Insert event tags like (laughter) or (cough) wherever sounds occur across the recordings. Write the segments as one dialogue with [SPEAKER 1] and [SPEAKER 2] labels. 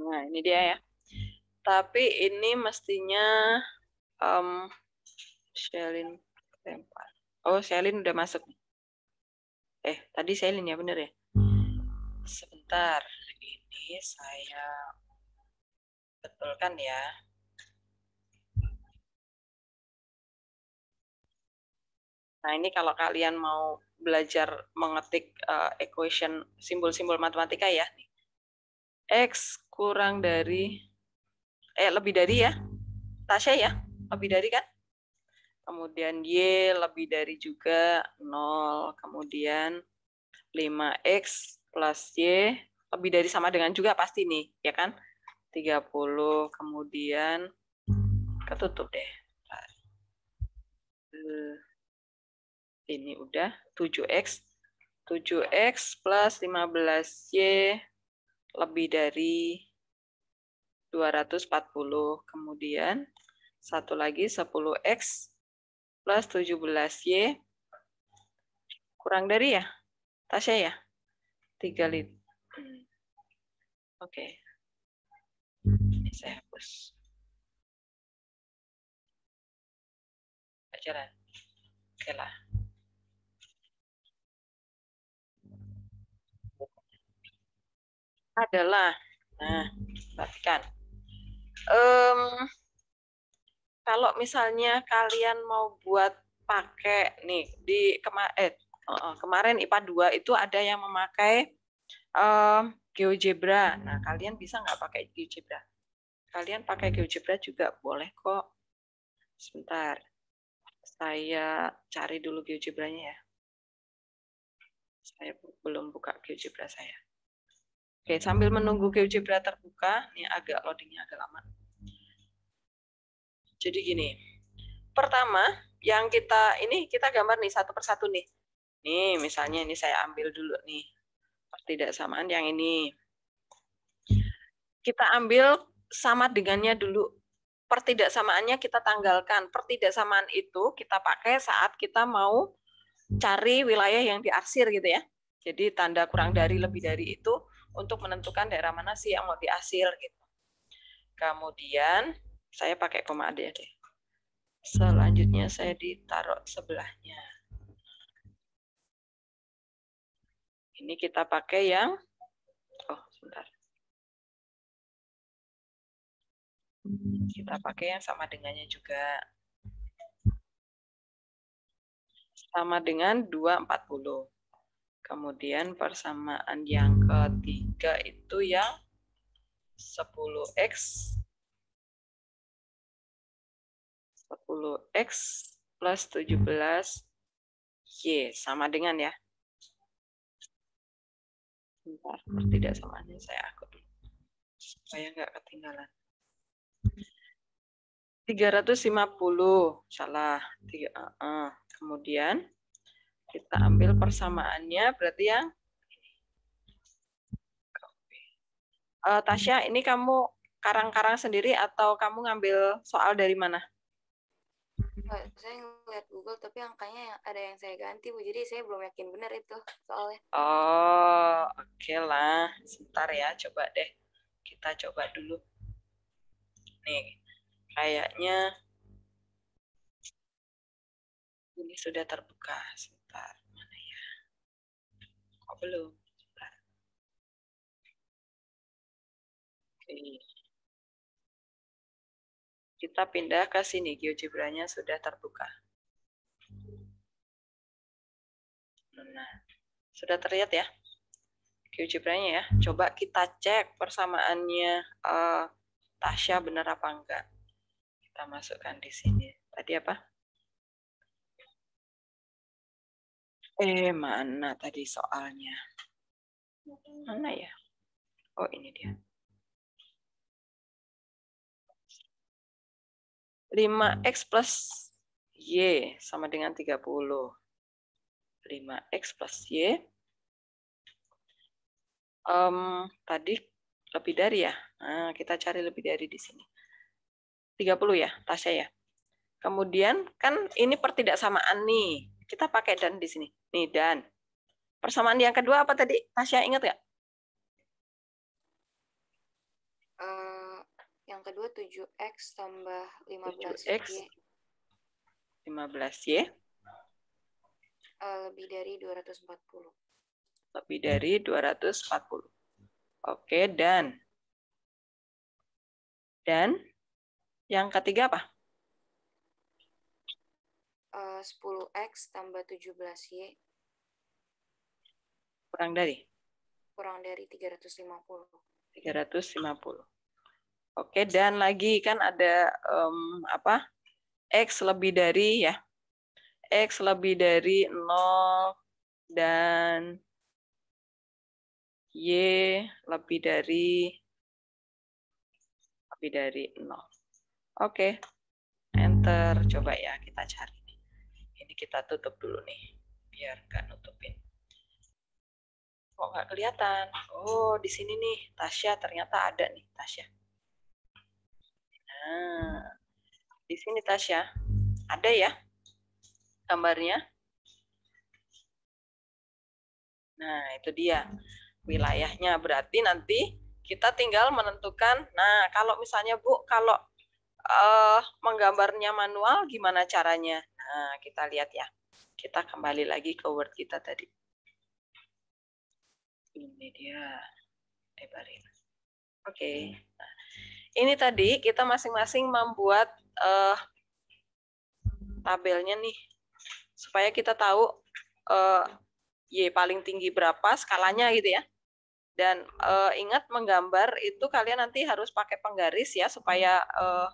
[SPEAKER 1] Nah, ini dia ya. Tapi ini mestinya um,
[SPEAKER 2] Shelin lempar. Oh, Shelin udah masuk. Eh, tadi Shelin ya, bener ya?
[SPEAKER 1] Sebentar. Ini saya betulkan ya. Nah, ini kalau kalian mau belajar mengetik
[SPEAKER 2] uh, equation simbol-simbol matematika ya. X kurang dari eh lebih dari ya Tasya ya lebih dari kan kemudian Y lebih dari juga 0 kemudian 5X plus Y lebih dari sama dengan juga pasti nih ya kan 30 kemudian ketutup deh eh, ini udah 7X 7X plus 15Y lebih dari 240. Kemudian satu lagi 10x plus 17y kurang dari ya?
[SPEAKER 1] Tasya ya? 3 hmm. liter. Oke. Okay. Ini saya hapus. Ajaran. Oke lah. Adalah. Nah,
[SPEAKER 2] perhatikan um, kalau misalnya kalian mau buat pakai nih di kema eh, kemarin IPA 2 itu ada yang memakai um, GeoGebra. Nah, hmm. kalian bisa nggak pakai
[SPEAKER 1] GeoGebra? Kalian pakai GeoGebra juga boleh kok. Sebentar. Saya cari dulu GeoGebra-nya ya. Saya
[SPEAKER 2] belum buka GeoGebra saya. Oke,
[SPEAKER 1] sambil menunggu
[SPEAKER 2] GeoGebra terbuka, ini agak loadingnya agak lama. Jadi gini, pertama yang kita ini kita gambar nih satu persatu nih. Nih misalnya ini saya ambil dulu nih pertidaksamaan yang ini. Kita ambil sama dengannya dulu. Pertidaksamaannya kita tanggalkan. Pertidaksamaan itu kita pakai saat kita mau cari wilayah yang diarsir gitu ya. Jadi tanda kurang dari lebih dari itu untuk menentukan daerah mana sih yang mau diarsir gitu. Kemudian saya pakai koma adik adik.
[SPEAKER 1] Selanjutnya saya ditaruh sebelahnya. Ini kita pakai yang oh sebentar. Kita pakai yang sama dengannya juga. Sama dengan 240.
[SPEAKER 2] Kemudian persamaan yang ketiga itu yang
[SPEAKER 1] 10x X plus 17 hmm. Y. Sama dengan ya. Bentar, hmm. ini saya aku. Supaya nggak ketinggalan. 350 salah
[SPEAKER 2] tiga uh, uh. kemudian kita ambil persamaannya berarti yang uh, Tasya ini kamu karang-karang sendiri atau kamu ngambil soal dari mana? saya ngeliat Google tapi angkanya ada yang saya ganti bu jadi saya belum yakin benar itu soalnya oh oke okay lah sebentar ya coba deh kita coba dulu
[SPEAKER 1] nih kayaknya ini sudah terbuka sebentar mana ya kok belum sebentar. Oke. Kita pindah ke sini, geogebra sudah terbuka. Nah, sudah
[SPEAKER 2] terlihat ya geogebra ya. Coba kita cek persamaannya uh,
[SPEAKER 1] Tasya benar apa enggak. Kita masukkan di sini. Tadi apa? Eh, mana tadi soalnya? Mana ya? Oh, ini dia. 5X hmm. plus Y sama dengan 30. 5X plus Y.
[SPEAKER 2] Um, tadi lebih dari ya. Nah, kita cari lebih dari di sini. 30 ya, Tasya ya. Kemudian kan ini pertidaksamaan nih. Kita pakai dan di sini. Nih dan. Persamaan yang kedua apa tadi? Tasya ingat nggak? Uh, yang kedua 7X tambah 15Y. x 15Y. Uh, eh, lebih dari 240. Lebih dari 240. Oke, okay, dan dan yang ketiga apa? Eh, uh, 10X tambah 17Y. Kurang dari? Kurang dari 350. 350. Oke, dan lagi kan ada um, apa? X lebih dari ya. X lebih dari 0 dan
[SPEAKER 1] Y lebih dari lebih dari 0. Oke. Enter. Coba ya kita
[SPEAKER 2] cari. Ini kita tutup dulu nih. Biar nggak nutupin. Kok oh, nggak kelihatan? Oh, di sini nih. Tasya ternyata ada nih. Tasya.
[SPEAKER 1] Nah, di sini Tasya, ada ya gambarnya?
[SPEAKER 2] Nah, itu dia wilayahnya. Berarti nanti kita tinggal menentukan. Nah, kalau misalnya Bu, kalau uh, menggambarnya manual, gimana caranya? Nah, kita lihat ya. Kita kembali lagi ke Word kita tadi.
[SPEAKER 1] Ini dia. Oke.
[SPEAKER 2] Okay. Nah, ini tadi kita masing-masing membuat uh, tabelnya nih supaya kita tahu uh, y paling tinggi berapa skalanya gitu ya. Dan uh, ingat menggambar itu kalian nanti harus pakai penggaris ya supaya uh,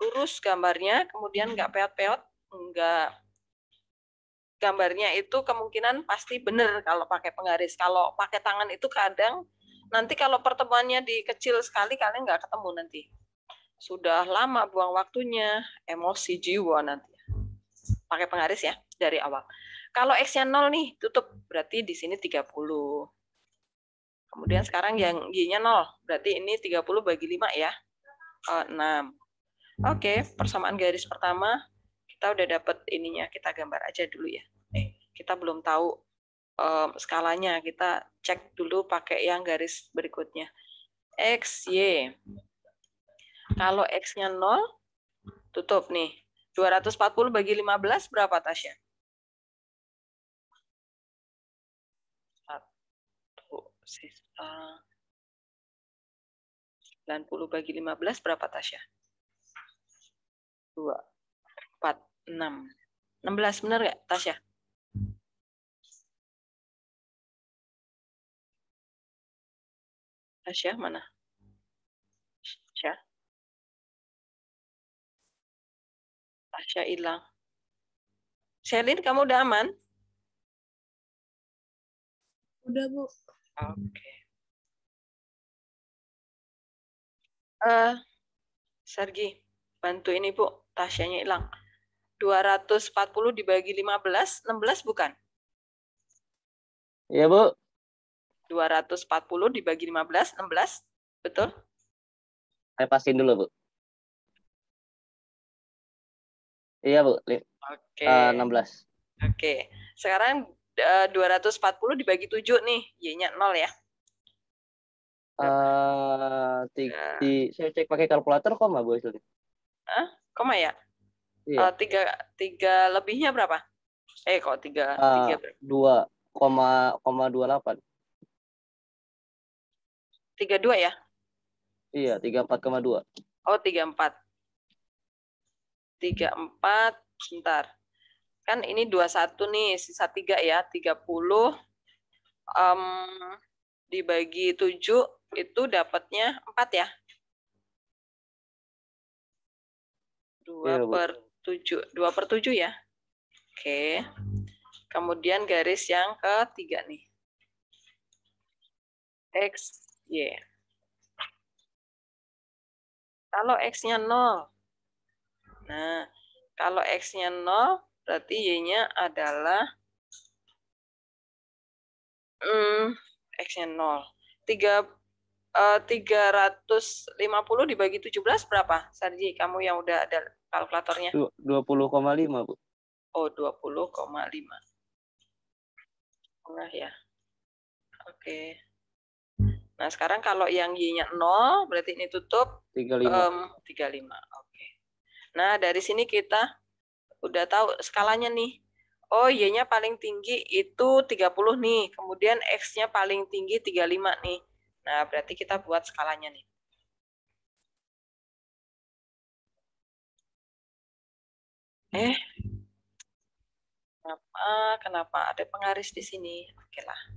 [SPEAKER 2] lurus gambarnya, kemudian nggak peot-peot, nggak gambarnya itu kemungkinan pasti benar kalau pakai penggaris. Kalau pakai tangan itu kadang Nanti kalau pertemuannya dikecil sekali, kalian nggak ketemu nanti. Sudah lama buang waktunya, emosi jiwa nanti. Pakai penggaris ya, dari awal. Kalau X-nya nol nih, tutup. Berarti di sini 30. Kemudian sekarang yang Y-nya nol Berarti ini 30 bagi 5 ya. 6. Eh, Oke, persamaan garis pertama. Kita udah dapat ininya. Kita gambar aja dulu ya. Eh, kita belum tahu um, skalanya. Kita cek dulu pakai yang garis berikutnya. X, Y.
[SPEAKER 1] Kalau X-nya 0, tutup nih. 240 bagi 15 berapa, Tasya? 90 bagi 15 berapa Tasya? 2, 4, 6. 16 benar nggak Tasya? Tasya mana? Tasya? Tasya hilang. Selin, kamu udah aman? Udah, Bu. Oke. Okay. Uh, eh, Sergi, bantu ini, Bu. Tasya-nya hilang.
[SPEAKER 2] 240 dibagi 15, 16 bukan?
[SPEAKER 1] Iya, Bu. 240 dibagi 15, 16, betul? Saya pastiin dulu, Bu. Iya, Bu. Oke. Okay. Uh, 16. Oke. Okay. Sekarang eh, uh, 240 dibagi 7
[SPEAKER 2] nih, Y-nya 0 ya.
[SPEAKER 1] Uh, eh, di, nah. di, saya
[SPEAKER 2] cek pakai kalkulator koma, Bu Isli. Hah? Koma ya? Iya. Uh, tiga, tiga lebihnya berapa? Eh, kok tiga? Uh, tiga berapa?
[SPEAKER 1] Dua, koma, koma dua delapan tiga dua ya? Iya, tiga empat koma dua
[SPEAKER 2] Oh, tiga empat tiga empat bentar. Kan ini dua satu nih, sisa tiga ya, tiga puluh Um, dibagi tujuh itu dapatnya empat ya?
[SPEAKER 1] dua iya, per
[SPEAKER 2] tujuh dua per tujuh ya? Oke. Kemudian garis yang ketiga nih.
[SPEAKER 1] X Y. Iya. Kalau X-nya 0. Nah, kalau X-nya 0,
[SPEAKER 2] berarti Y-nya adalah mm, X-nya 0. 3, uh, 350 dibagi 17 berapa? Sarji, kamu yang udah ada kalkulatornya.
[SPEAKER 1] 20,5, Bu.
[SPEAKER 2] Oh, 20,5. Nah, ya. Oke. Okay. Nah, sekarang kalau yang Y-nya 0, berarti ini tutup
[SPEAKER 1] 35. Um,
[SPEAKER 2] 35. Oke. Nah, dari sini kita udah tahu skalanya nih. Oh, Y-nya paling tinggi itu 30 nih. Kemudian
[SPEAKER 1] X-nya paling tinggi 35 nih. Nah, berarti kita buat skalanya nih. Eh, kenapa, kenapa ada pengaris di sini? Oke lah.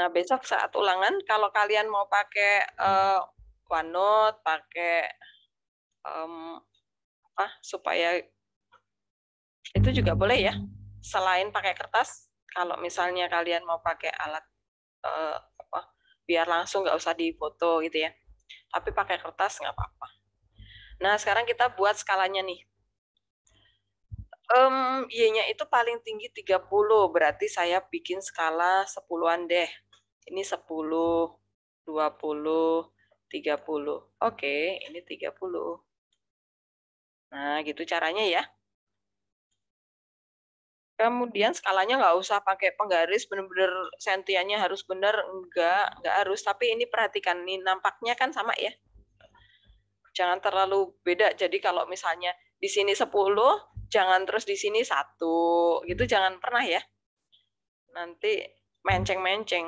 [SPEAKER 2] Nah, besok saat ulangan kalau kalian mau pakai uh, OneNote, pakai um, apa supaya itu juga boleh ya. Selain pakai kertas, kalau misalnya kalian mau pakai alat uh, apa biar langsung nggak usah difoto gitu ya. Tapi pakai kertas nggak apa-apa. Nah, sekarang kita buat skalanya nih. Um, Y-nya itu paling tinggi 30, berarti saya bikin skala 10-an deh. Ini 10, 20, 30. Oke, ini 30. Nah, gitu caranya ya. Kemudian skalanya nggak usah pakai penggaris, benar-benar sentiannya harus benar, nggak enggak harus. Tapi ini perhatikan, ini nampaknya kan sama ya. Jangan terlalu beda. Jadi kalau misalnya di sini 10, jangan terus di sini satu gitu jangan pernah ya nanti menceng-menceng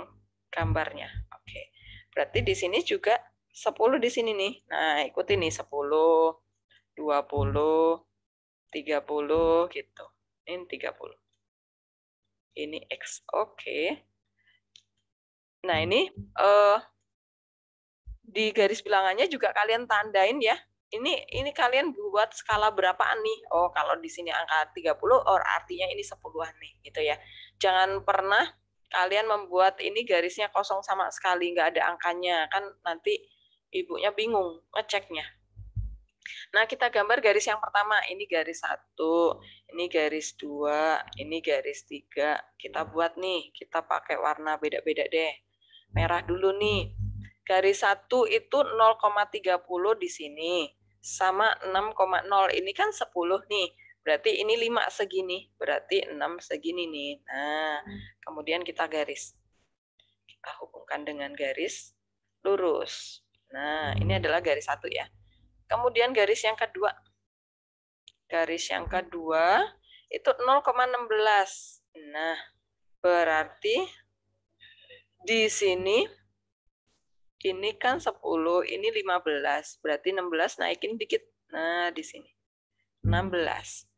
[SPEAKER 2] gambarnya. Oke. Berarti di sini juga 10 di sini nih. Nah, ikuti nih 10, 20, 30
[SPEAKER 1] gitu. Ini 30. Ini X. Oke. Nah, ini eh, uh, di garis bilangannya
[SPEAKER 2] juga kalian tandain ya. Ini ini kalian buat skala berapaan nih? Oh, kalau di sini angka 30 or artinya ini 10-an nih gitu ya. Jangan pernah kalian membuat ini garisnya kosong sama sekali, nggak ada angkanya. Kan nanti ibunya bingung ngeceknya. Nah, kita gambar garis yang pertama. Ini garis
[SPEAKER 1] satu,
[SPEAKER 2] ini garis dua, ini garis tiga. Kita buat nih, kita pakai warna beda-beda deh. Merah dulu nih. Garis satu itu 0,30 di sini. Sama 6,0. Ini kan 10 nih. Berarti ini 5 segini, berarti 6 segini nih. Nah, hmm. kemudian kita garis. Kita hubungkan dengan garis lurus. Nah, ini adalah garis satu ya. Kemudian garis yang kedua. Garis yang kedua itu 0,16. Nah, berarti di sini ini kan 10, ini 15. Berarti 16 naikin dikit. Nah, di sini. 16.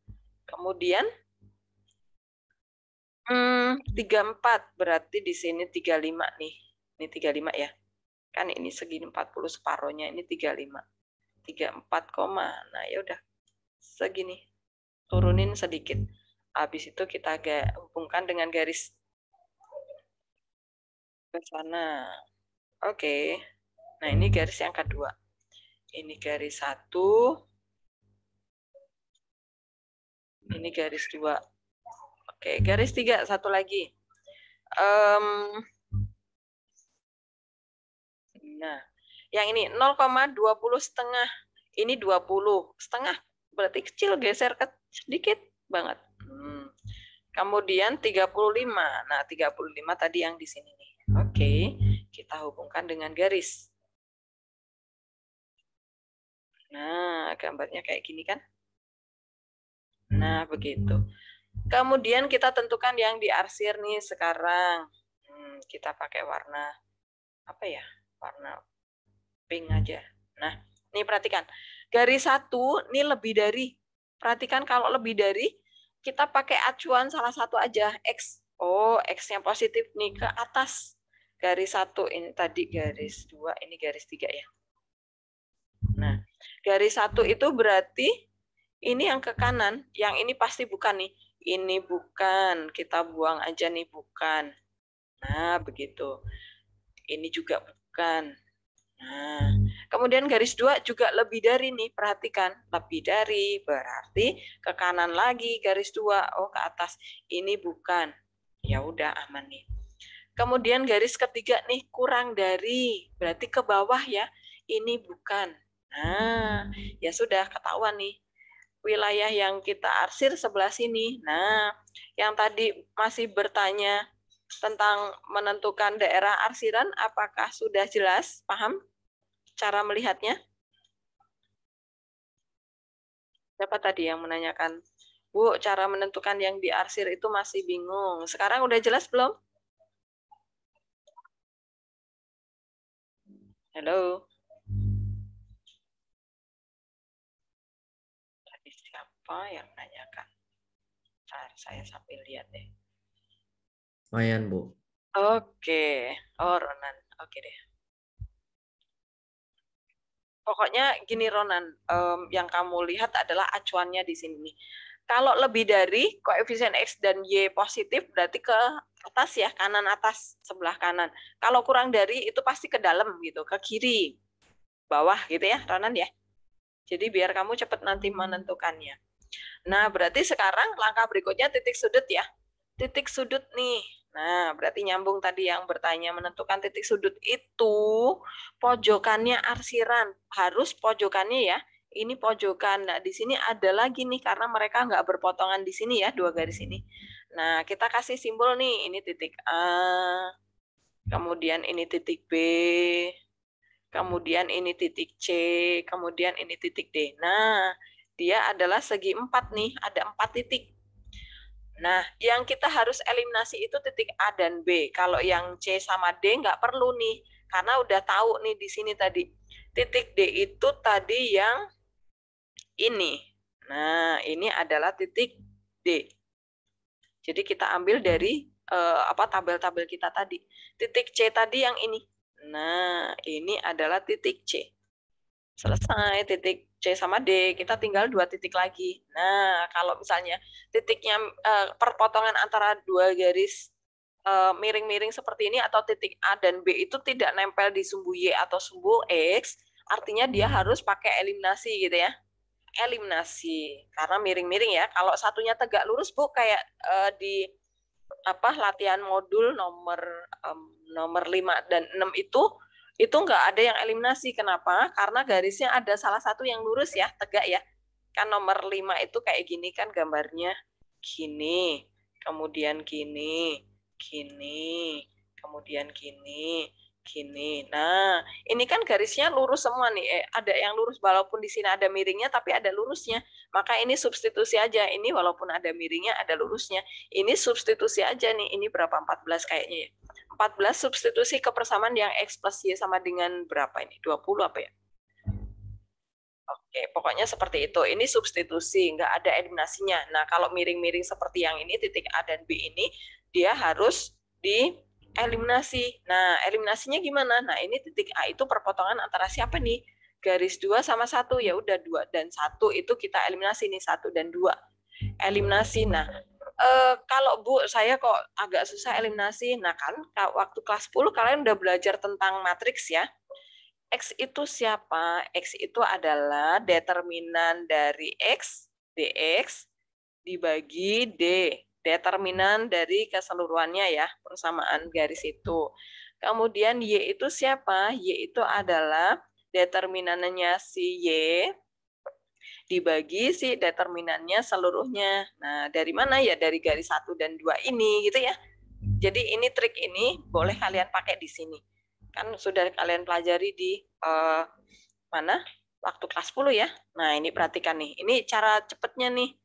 [SPEAKER 2] Kemudian hmm, 34 berarti di sini 35 nih. Ini 35 ya. Kan ini segini 40 separohnya ini 35. 34 koma. Nah, ya udah segini. Turunin sedikit. Habis itu kita hubungkan dengan garis
[SPEAKER 1] ke sana. Oke. Okay. Nah, ini garis yang kedua. Ini garis satu,
[SPEAKER 2] ini garis dua. Oke, garis tiga satu lagi. Um, nah, yang ini 0,20 setengah. Ini 20 setengah. Berarti kecil, geser ke sedikit banget. Hmm. Kemudian 35. Nah, 35 tadi yang
[SPEAKER 1] di sini nih. Oke, kita hubungkan dengan garis. Nah, gambarnya kayak gini kan? Nah,
[SPEAKER 2] hmm. begitu. Kemudian kita tentukan yang diarsir nih sekarang. Hmm, kita pakai warna apa ya? Warna pink aja. Nah, ini perhatikan. Garis satu ini lebih dari. Perhatikan kalau lebih dari, kita pakai acuan salah satu aja. X. Oh, X yang positif nih ke atas. Garis satu ini tadi garis dua, ini garis tiga ya. Nah, garis satu itu berarti ini yang ke kanan, yang ini pasti bukan nih. Ini bukan, kita buang aja nih bukan. Nah, begitu. Ini juga bukan. Nah, kemudian garis dua juga lebih dari nih, perhatikan. Lebih dari berarti ke kanan lagi garis dua, oh ke atas. Ini bukan. Ya udah aman nih. Kemudian garis ketiga nih kurang dari, berarti ke bawah ya. Ini bukan. Nah, ya sudah ketahuan nih wilayah yang kita arsir sebelah sini. Nah, yang tadi masih bertanya tentang menentukan daerah arsiran, apakah sudah jelas, paham cara melihatnya? Siapa tadi yang menanyakan? Bu, cara menentukan yang diarsir itu masih bingung. Sekarang udah jelas belum?
[SPEAKER 1] Halo. siapa yang nanyakan? saya sambil lihat deh. Mayan, Bu. Oke. Oh, Ronan. Oke deh.
[SPEAKER 2] Pokoknya gini, Ronan. Um, yang kamu lihat adalah acuannya di sini. Kalau lebih dari koefisien X dan Y positif, berarti ke atas ya, kanan atas, sebelah kanan. Kalau kurang dari, itu pasti ke dalam gitu, ke kiri, bawah gitu ya, Ronan ya. Jadi biar kamu cepat nanti menentukannya. Nah, berarti sekarang langkah berikutnya titik sudut ya. Titik sudut nih. Nah, berarti nyambung tadi yang bertanya menentukan titik sudut itu pojokannya arsiran. Harus pojokannya ya. Ini pojokan. Nah, di sini ada lagi nih karena mereka nggak berpotongan di sini ya, dua garis ini. Nah, kita kasih simbol nih. Ini titik A, kemudian ini titik B, kemudian ini titik C, kemudian ini titik D. Nah, dia adalah segi empat nih, ada empat titik. Nah, yang kita harus eliminasi itu titik A dan B. Kalau yang C sama D nggak perlu nih, karena udah tahu nih di sini tadi. Titik D itu tadi yang ini. Nah, ini adalah titik D. Jadi kita ambil dari eh, apa tabel-tabel kita tadi. Titik C tadi yang ini. Nah, ini adalah titik C. Selesai titik C sama D, kita tinggal dua titik lagi. Nah, kalau misalnya titiknya uh, perpotongan antara dua garis eh, miring-miring uh, seperti ini atau titik A dan B itu tidak nempel di sumbu Y atau sumbu X, artinya dia hmm. harus pakai eliminasi gitu ya. Eliminasi karena miring-miring ya. Kalau satunya tegak lurus, Bu, kayak uh, di apa latihan modul nomor um, nomor 5 dan 6 itu itu nggak ada yang eliminasi. Kenapa? Karena garisnya ada salah satu yang lurus ya, tegak ya. Kan nomor 5 itu kayak gini kan gambarnya. Gini, kemudian gini, gini, kemudian gini, gini. Nah, ini kan garisnya lurus semua nih. Eh, ada yang lurus walaupun di sini ada miringnya tapi ada lurusnya. Maka ini substitusi aja. Ini walaupun ada miringnya ada lurusnya. Ini substitusi aja nih. Ini berapa? 14 kayaknya ya. 14 substitusi kepersamaan yang X plus Y sama dengan berapa ini? 20 apa ya? Oke, pokoknya seperti itu. Ini substitusi, nggak ada eliminasinya. Nah, kalau miring-miring seperti yang ini, titik A dan B ini, dia harus dieliminasi. Nah, eliminasinya gimana? Nah, ini titik A itu perpotongan antara siapa nih? Garis 2 sama 1, ya udah 2 dan 1 itu kita eliminasi nih, 1 dan 2. Eliminasi, nah e, kalau Bu saya kok agak susah hmm. eliminasi. Nah kan waktu kelas 10 kalian udah belajar tentang matriks ya. X itu siapa? X itu adalah determinan dari X, DX, dibagi D. Determinan dari keseluruhannya ya, persamaan garis itu. Kemudian Y itu siapa? Y itu adalah determinannya si Y dibagi si determinannya seluruhnya. Nah, dari mana ya? Dari garis satu dan dua ini gitu ya. Jadi ini trik ini boleh kalian pakai di sini. Kan sudah kalian pelajari di uh, mana? Waktu kelas 10 ya. Nah, ini perhatikan nih. Ini cara cepatnya nih.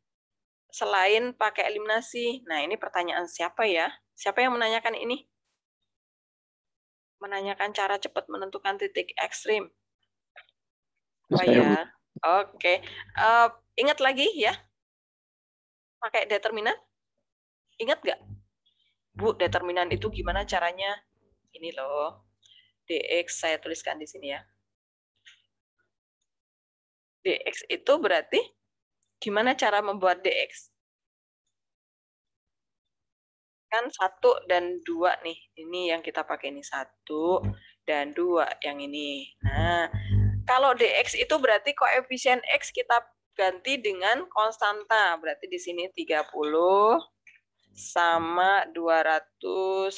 [SPEAKER 2] Selain pakai eliminasi. Nah, ini pertanyaan siapa ya? Siapa yang menanyakan ini? Menanyakan cara cepat menentukan titik ekstrim. Oh ya? Oke. Uh, ingat lagi ya? Pakai determinan? Ingat nggak? Bu, determinan itu gimana caranya? Ini loh. DX saya tuliskan di sini ya. DX itu berarti gimana cara membuat DX? Kan satu dan dua nih. Ini yang kita pakai ini satu dan dua yang ini. Nah, kalau dx itu berarti koefisien x kita ganti dengan konstanta. Berarti di sini 30 sama 240.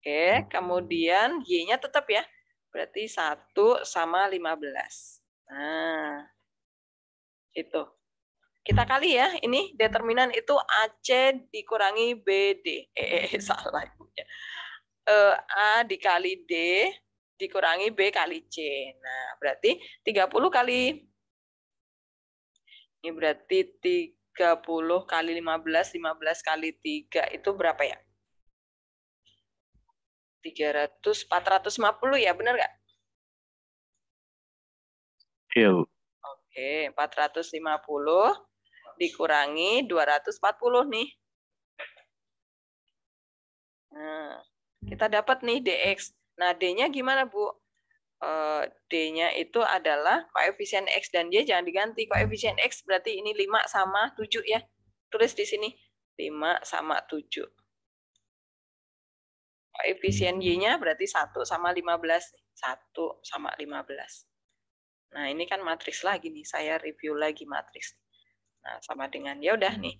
[SPEAKER 2] Oke, kemudian Y-nya tetap ya. Berarti 1 sama 15.
[SPEAKER 1] Nah, itu.
[SPEAKER 2] Kita kali ya, ini determinan itu AC dikurangi BD.
[SPEAKER 1] (laughs) Eh, salah.
[SPEAKER 2] E, A dikali D dikurangi B kali C. Nah, berarti 30 kali ini berarti 30 kali 15, 15 kali 3 itu
[SPEAKER 1] berapa ya? 300, 450 ya, benar nggak? Iya, Bu. Oke,
[SPEAKER 2] 450 dikurangi 240 nih. Nah, kita dapat nih DX Nah, D-nya gimana, Bu? Eh, D-nya itu adalah koefisien X dan Y jangan diganti. Koefisien X berarti ini 5 sama 7 ya. Tulis di sini 5 sama 7. Koefisien Y-nya berarti 1 sama 15. 1 sama 15. Nah, ini kan matriks lagi nih. Saya review lagi matriks. Nah, sama dengan ya udah nih.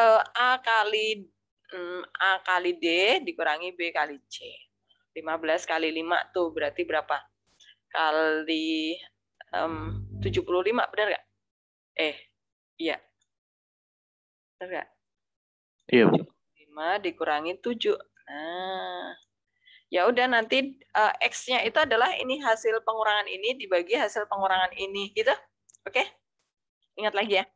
[SPEAKER 2] Eh, A kali hmm, A kali D dikurangi B kali C. 15 kali 5 tuh berarti
[SPEAKER 1] berapa? Kali um, 75, benar nggak? Eh, iya. Benar nggak? Iya,
[SPEAKER 2] 5 dikurangi 7. Nah, ya udah nanti uh, X-nya itu
[SPEAKER 1] adalah ini hasil pengurangan ini dibagi hasil pengurangan ini. Gitu? Oke? Ingat lagi ya.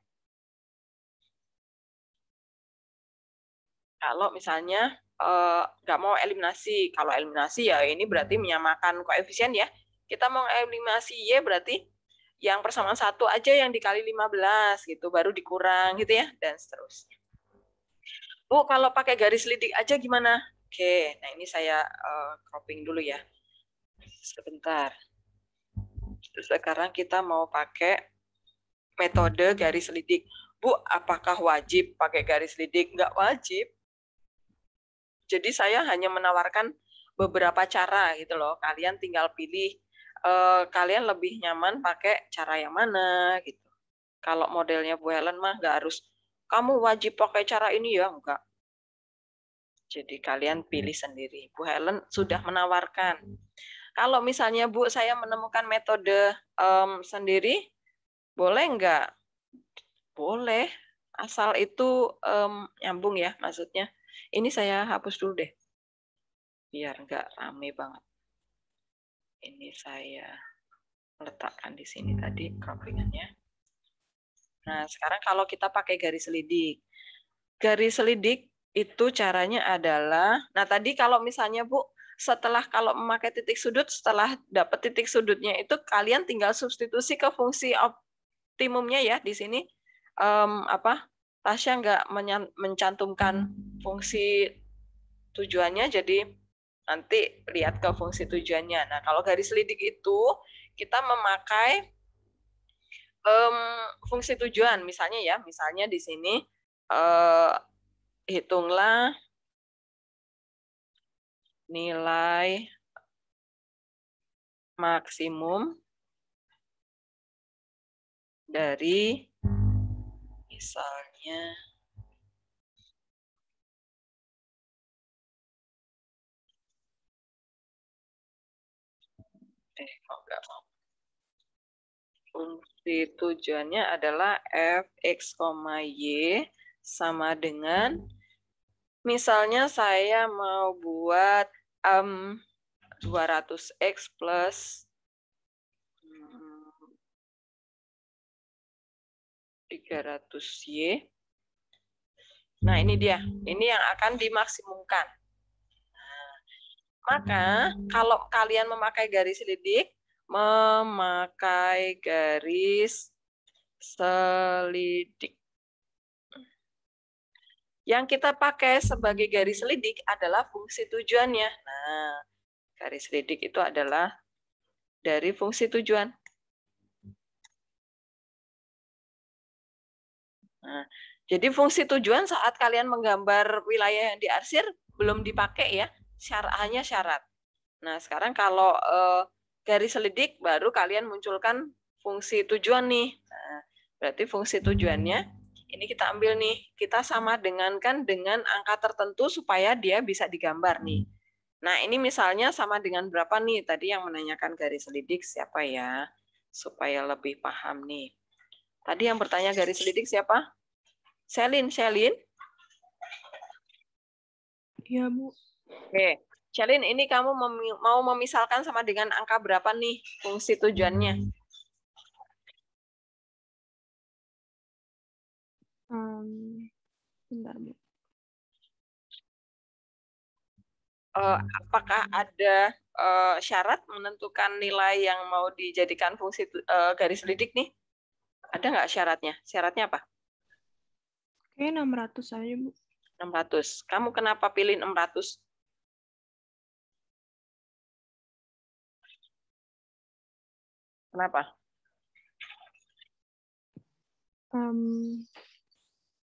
[SPEAKER 1] Kalau
[SPEAKER 2] misalnya Eh, nggak uh, mau eliminasi. Kalau eliminasi ya ini berarti menyamakan koefisien ya. Kita mau eliminasi Y berarti yang persamaan satu aja yang dikali 15 gitu, baru dikurang gitu ya, dan seterusnya. Bu, kalau pakai garis lidik aja gimana? Oke, nah ini saya uh, cropping dulu ya. Sebentar. Terus sekarang kita mau pakai metode garis lidik. Bu, apakah wajib pakai garis lidik? Nggak wajib. Jadi saya hanya menawarkan beberapa cara gitu loh. Kalian tinggal pilih eh, kalian lebih nyaman pakai cara yang mana gitu. Kalau modelnya Bu Helen mah nggak harus kamu wajib pakai cara ini ya enggak. Jadi kalian hmm. pilih sendiri. Bu Helen sudah menawarkan. Kalau misalnya Bu saya menemukan metode um, sendiri, boleh enggak? Boleh, asal itu um, nyambung ya maksudnya. Ini saya hapus dulu deh.
[SPEAKER 1] Biar nggak rame banget. Ini saya letakkan di sini tadi croppingannya.
[SPEAKER 2] Nah, sekarang kalau kita pakai garis selidik. Garis selidik itu caranya adalah, nah tadi kalau misalnya Bu, setelah kalau memakai titik sudut, setelah dapat titik sudutnya itu kalian tinggal substitusi ke fungsi optimumnya ya di sini um, apa Tasya nggak mencantumkan hmm. fungsi tujuannya, jadi nanti lihat ke fungsi tujuannya. Nah, kalau garis lidik itu kita memakai um, fungsi tujuan, misalnya ya, misalnya di sini uh, hitunglah
[SPEAKER 1] nilai maksimum dari misal semuanya. Eh, kok nggak mau. Fungsi tujuannya
[SPEAKER 2] adalah fx, y sama dengan misalnya saya mau buat um, 200x
[SPEAKER 1] plus 300Y hmm, Nah, ini hmm. dia. Ini yang akan
[SPEAKER 2] dimaksimumkan. Nah, maka, kalau kalian memakai garis lidik memakai garis selidik. Yang kita pakai sebagai garis lidik adalah fungsi tujuannya. Nah, garis lidik itu adalah dari fungsi tujuan. Nah, jadi fungsi tujuan saat kalian menggambar wilayah yang diarsir belum dipakai ya, syarat hanya syarat. Nah, sekarang kalau eh, garis selidik baru kalian munculkan fungsi tujuan nih. Nah, berarti fungsi tujuannya ini kita ambil nih, kita sama dengan kan dengan angka tertentu supaya dia bisa digambar nih. Nah, ini misalnya sama dengan berapa nih? Tadi yang menanyakan garis selidik siapa ya? Supaya lebih paham nih. Tadi yang bertanya garis selidik siapa? Selin, Selin. Iya, Bu. Oke. Selin, ini kamu mem mau memisalkan sama dengan
[SPEAKER 1] angka berapa nih fungsi tujuannya? Um, bentar, Bu. Uh, apakah ada uh, syarat
[SPEAKER 2] menentukan nilai yang mau dijadikan fungsi uh, garis lidik nih? Ada nggak syaratnya? Syaratnya apa?
[SPEAKER 1] Oke, 600 aja, Bu.
[SPEAKER 2] 600. Kamu
[SPEAKER 1] kenapa pilih 600? Kenapa? Um,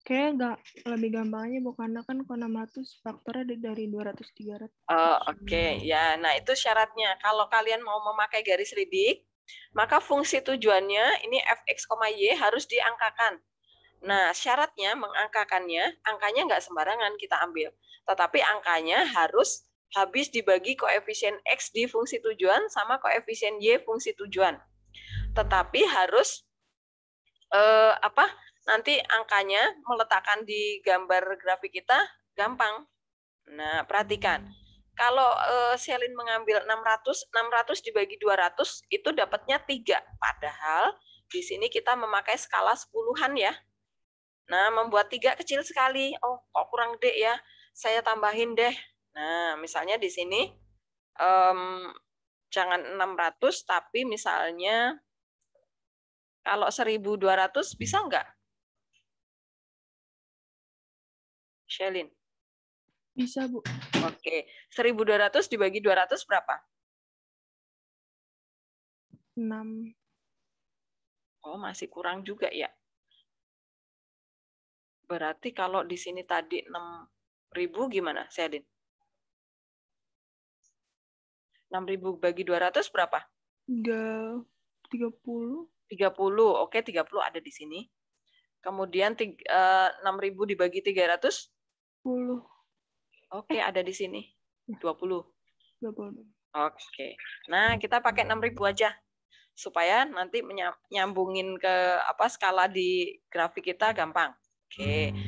[SPEAKER 1] kayak nggak lebih gampangnya bu karena kan kalau 600
[SPEAKER 2] faktornya dari 200 300. Oh, oke. Okay. Ya, nah itu syaratnya. Kalau kalian mau memakai garis lidik, maka fungsi tujuannya ini fx, y harus diangkakan. Nah, syaratnya mengangkakannya, angkanya nggak sembarangan kita ambil. Tetapi angkanya harus habis dibagi koefisien X di fungsi tujuan sama koefisien Y fungsi tujuan. Tetapi harus eh, apa nanti angkanya meletakkan di gambar grafik kita gampang. Nah, perhatikan. Kalau eh, Selin mengambil 600, 600 dibagi 200 itu dapatnya 3. Padahal di sini kita memakai skala sepuluhan ya. Nah, membuat tiga kecil sekali. Oh, kok kurang gede ya? Saya tambahin deh. Nah, misalnya di sini um, jangan
[SPEAKER 1] 600, tapi misalnya kalau 1200 bisa nggak? Shelin. Bisa, Bu. Oke. 1200 dibagi 200 berapa? 6. Oh, masih kurang juga ya. Berarti kalau di sini tadi 6.000 gimana, Enam ribu bagi 200 berapa? Tiga puluh.
[SPEAKER 2] Tiga puluh, oke tiga puluh ada di sini. Kemudian eh, enam ribu dibagi tiga ratus? 10. Oke, eh. ada di sini. Ya. Dua puluh. Oke. Nah, kita pakai enam ribu aja supaya nanti nyambungin ke apa skala di grafik kita gampang. Oke. Hmm.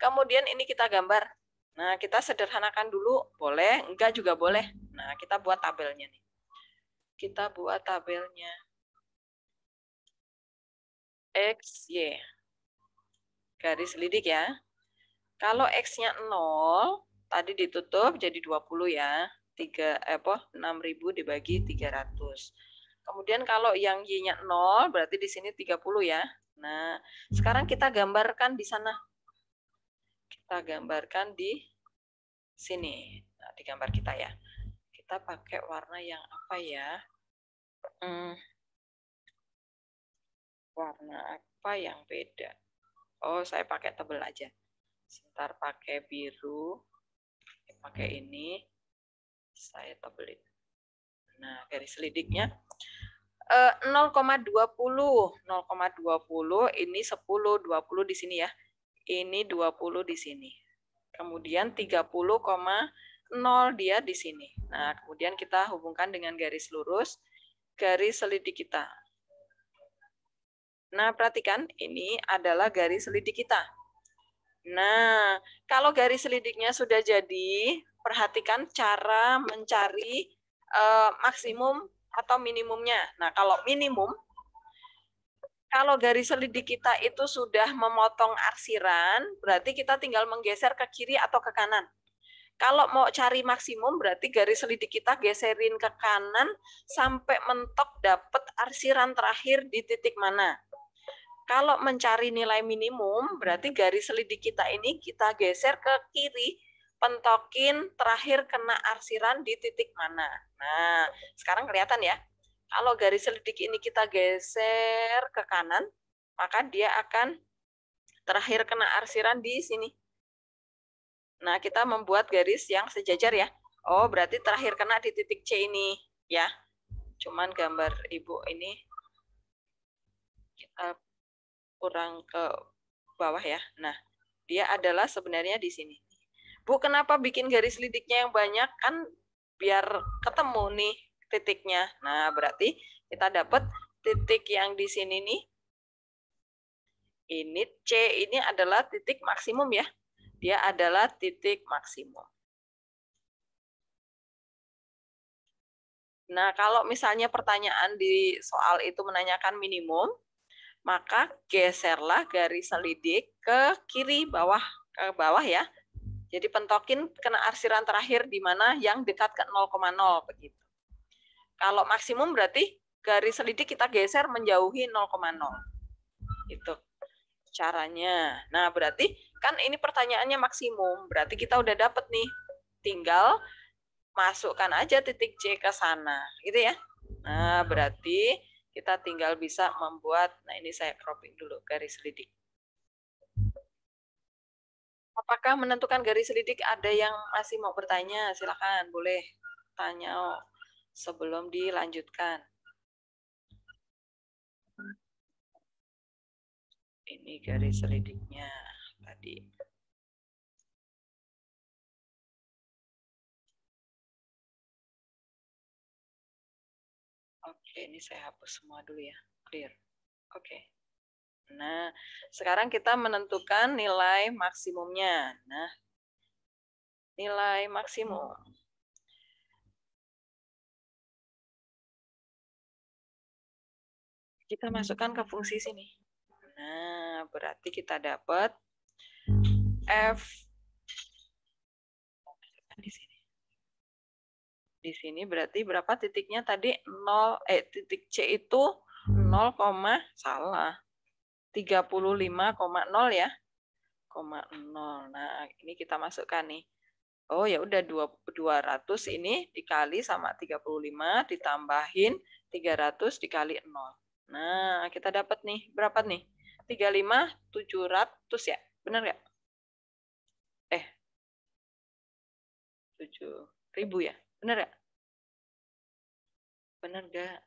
[SPEAKER 2] Kemudian ini kita gambar. Nah, kita sederhanakan dulu, boleh, enggak juga boleh. Nah, kita buat tabelnya nih. Kita buat tabelnya. X, Y. Garis lidik ya. Kalau X-nya 0, tadi ditutup jadi 20 ya. 3 eh, apa 6000 dibagi 300. Kemudian kalau yang Y-nya 0 berarti di sini 30 ya. Nah, sekarang kita gambarkan di sana. Kita gambarkan di
[SPEAKER 1] sini. Nah, di gambar kita ya. Kita pakai warna yang apa ya? Hmm, warna apa yang beda? Oh, saya pakai tebel aja. Sebentar pakai biru.
[SPEAKER 2] Pakai ini. Saya tebelin. Nah, garis lidiknya 0,20, eh, 0,20 ini 10, 20 di sini ya. Ini 20 di sini. Kemudian 30,0 dia di sini. Nah, kemudian kita hubungkan dengan garis lurus garis selidik kita. Nah, perhatikan ini adalah garis selidik kita. Nah, kalau garis selidiknya sudah jadi, perhatikan cara mencari uh, maksimum atau minimumnya. Nah, kalau minimum, kalau garis selidik kita itu sudah memotong arsiran, berarti kita tinggal menggeser ke kiri atau ke kanan. Kalau mau cari maksimum, berarti garis selidik kita geserin ke kanan sampai mentok dapat arsiran terakhir di titik mana. Kalau mencari nilai minimum, berarti garis selidik kita ini kita geser ke kiri pentokin terakhir kena arsiran di titik mana. Nah, sekarang kelihatan ya. Kalau garis selidik ini kita geser ke kanan, maka dia akan terakhir kena arsiran di sini. Nah, kita membuat garis yang sejajar ya. Oh, berarti terakhir kena di titik C ini ya. Cuman gambar Ibu ini kita kurang ke bawah ya. Nah, dia adalah sebenarnya di sini. Bu, kenapa bikin garis lidiknya yang banyak? Kan biar ketemu nih titiknya. Nah, berarti kita dapat titik yang di sini nih.
[SPEAKER 1] Ini C ini adalah titik maksimum ya. Dia adalah titik maksimum. Nah, kalau
[SPEAKER 2] misalnya pertanyaan di soal itu menanyakan minimum, maka geserlah garis selidik ke kiri bawah ke bawah ya. Jadi pentokin kena arsiran terakhir di mana yang dekat ke 0,0 begitu. Kalau maksimum berarti garis selidik kita geser menjauhi 0,0. Itu caranya. Nah, berarti kan ini pertanyaannya maksimum. Berarti kita udah dapet nih. Tinggal masukkan aja titik C ke sana. Gitu ya. Nah, berarti kita tinggal bisa membuat, nah ini saya cropping dulu garis selidik apakah menentukan garis lidik ada yang masih mau bertanya? Silakan, boleh tanya oh sebelum dilanjutkan.
[SPEAKER 1] Ini garis lidiknya tadi. Oke, ini saya hapus semua dulu ya. Clear. Oke. Okay. Nah,
[SPEAKER 2] sekarang kita menentukan nilai
[SPEAKER 1] maksimumnya. Nah, nilai maksimum. Hmm. Kita masukkan ke fungsi sini. Nah, berarti kita dapat F di
[SPEAKER 2] sini. Di sini berarti berapa titiknya tadi 0 eh titik C itu 0, salah. 35,0 ya. 0,0. Nah, ini kita masukkan nih. Oh, ya udah 200 ini dikali sama 35 ditambahin 300 dikali 0. Nah, kita dapat nih berapa nih? 35
[SPEAKER 1] 700 ya. Benar ya? Eh. 7000 ya. Benar ya? Benar enggak?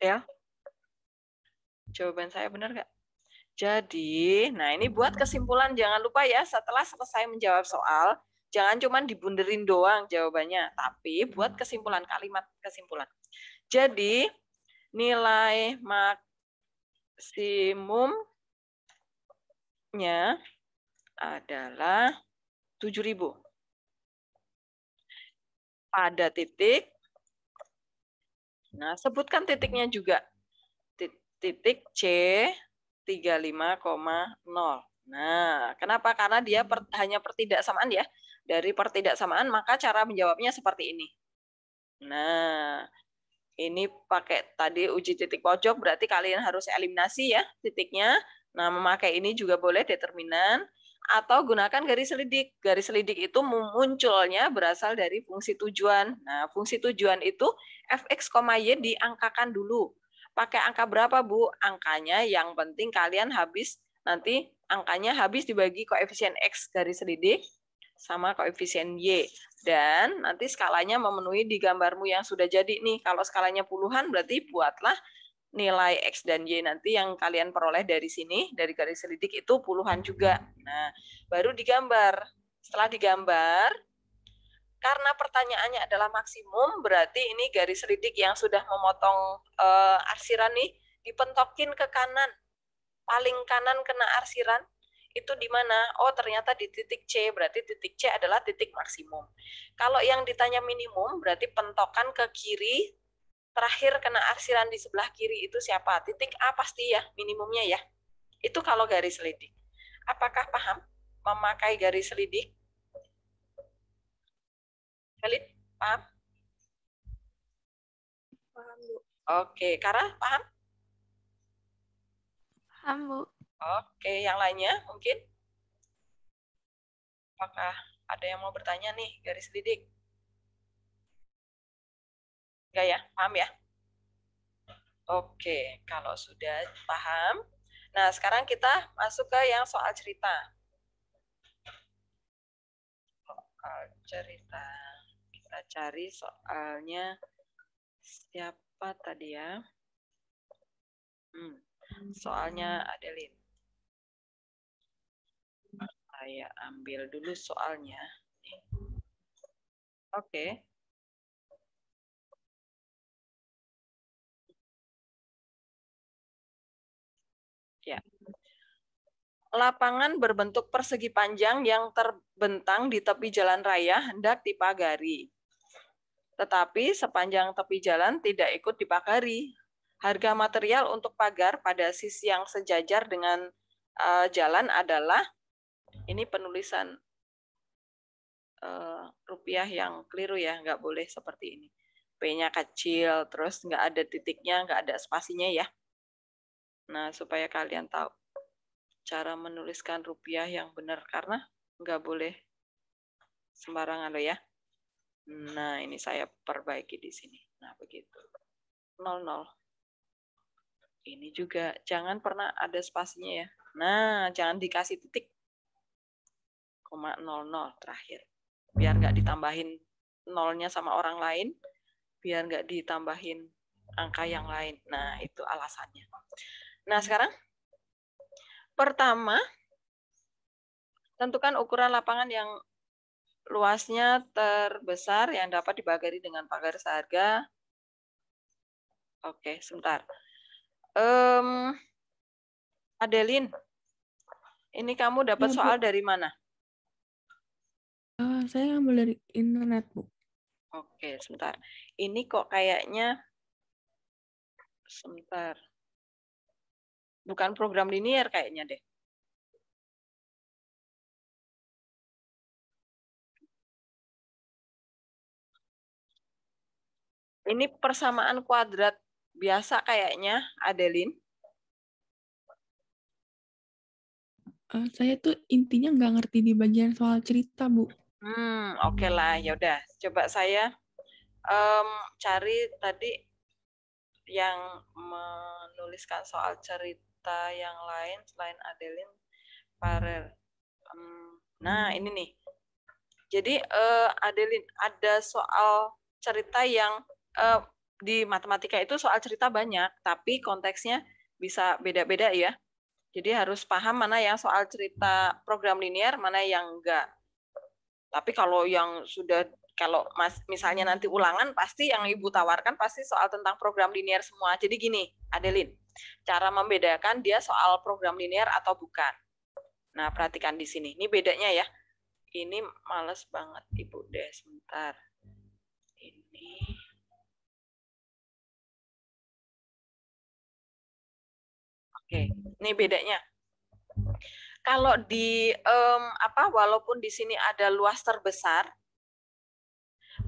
[SPEAKER 1] Ya.
[SPEAKER 2] Jawaban saya benar nggak? Jadi, nah ini buat kesimpulan jangan lupa ya setelah selesai menjawab soal, jangan cuma dibunderin doang jawabannya, tapi buat kesimpulan kalimat kesimpulan. Jadi, nilai maksimumnya adalah 7000. Pada titik. Nah, sebutkan titiknya juga titik C 35,0. Nah, kenapa? Karena dia per, hmm. hanya pertidaksamaan ya. Dari pertidaksamaan maka cara menjawabnya seperti ini. Nah, ini pakai tadi uji titik pojok berarti kalian harus eliminasi ya titiknya. Nah, memakai ini juga boleh determinan atau gunakan garis selidik. Garis selidik itu munculnya berasal dari fungsi tujuan. Nah, fungsi tujuan itu fx, y diangkakan dulu pakai angka berapa Bu? Angkanya yang penting kalian habis nanti angkanya habis dibagi koefisien X garis lidik sama koefisien Y. Dan nanti skalanya memenuhi di gambarmu yang sudah jadi nih. Kalau skalanya puluhan berarti buatlah nilai X dan Y nanti yang kalian peroleh dari sini, dari garis lidik itu puluhan juga. Nah, baru digambar. Setelah digambar, karena pertanyaannya adalah maksimum, berarti ini garis ridik yang sudah memotong e, arsiran nih dipentokin ke kanan. Paling kanan kena arsiran, itu di mana? Oh, ternyata di titik C, berarti titik C adalah titik maksimum. Kalau yang ditanya minimum, berarti pentokan ke kiri, terakhir kena arsiran di sebelah kiri itu siapa? Titik A pasti ya, minimumnya ya. Itu kalau garis lidik. Apakah paham memakai
[SPEAKER 1] garis lidik? Khalid, paham? Paham, Bu. Oke, Kara, paham?
[SPEAKER 2] Paham, Bu. Oke, yang lainnya mungkin? Apakah ada yang mau bertanya nih, garis didik? Enggak ya? Paham ya?
[SPEAKER 1] Oke, kalau sudah
[SPEAKER 2] paham, nah sekarang kita masuk ke yang soal cerita.
[SPEAKER 1] Soal cerita kita cari soalnya siapa tadi ya? Hmm, soalnya Adeline. Saya ambil dulu soalnya. Oke. Okay. Ya. Lapangan berbentuk persegi panjang
[SPEAKER 2] yang terbentang di tepi jalan raya hendak dipagari. Tetapi sepanjang tepi jalan tidak ikut dipagari. Harga material untuk pagar pada sisi yang sejajar dengan uh, jalan adalah ini penulisan
[SPEAKER 1] uh, rupiah yang
[SPEAKER 2] keliru ya, nggak boleh seperti ini. P-nya kecil, terus nggak ada titiknya, nggak ada spasinya ya. Nah, supaya kalian tahu cara menuliskan rupiah yang benar, karena nggak boleh sembarangan loh ya. Nah, ini saya perbaiki di sini. Nah, begitu. 00. Ini juga jangan pernah ada spasinya ya. Nah, jangan dikasih titik. 00 terakhir. Biar nggak ditambahin nolnya sama orang lain, biar nggak ditambahin angka yang lain. Nah, itu alasannya. Nah, sekarang pertama tentukan ukuran lapangan yang luasnya terbesar yang dapat dibagari dengan pagar seharga. Oke, sebentar. Um, Adeline, ini kamu dapat ya, soal dari mana?
[SPEAKER 1] Uh, saya ambil dari internet, Bu.
[SPEAKER 2] Oke, sebentar.
[SPEAKER 1] Ini kok kayaknya sebentar. Bukan program linier kayaknya deh. Ini persamaan kuadrat biasa kayaknya, Adelin. Uh, eh, saya tuh intinya nggak ngerti di bagian
[SPEAKER 2] soal cerita, Bu. Hmm, oke okay lah. Yaudah, coba saya um, cari tadi yang menuliskan soal cerita yang lain selain Adeline Farel. Um, nah, ini nih. Jadi uh, Adeline ada soal cerita yang uh, di matematika itu soal cerita banyak, tapi konteksnya bisa beda-beda ya. Jadi harus paham mana yang soal cerita program linear, mana yang enggak. Tapi kalau yang sudah kalau mas, misalnya nanti ulangan pasti yang ibu tawarkan pasti soal tentang program linear semua. Jadi gini, Adelin, cara membedakan dia soal program linear atau bukan. Nah, perhatikan di sini. Ini bedanya ya.
[SPEAKER 1] Ini males banget Ibu deh sebentar. Oke, ini bedanya. Kalau di um, apa, walaupun
[SPEAKER 2] di sini ada luas terbesar,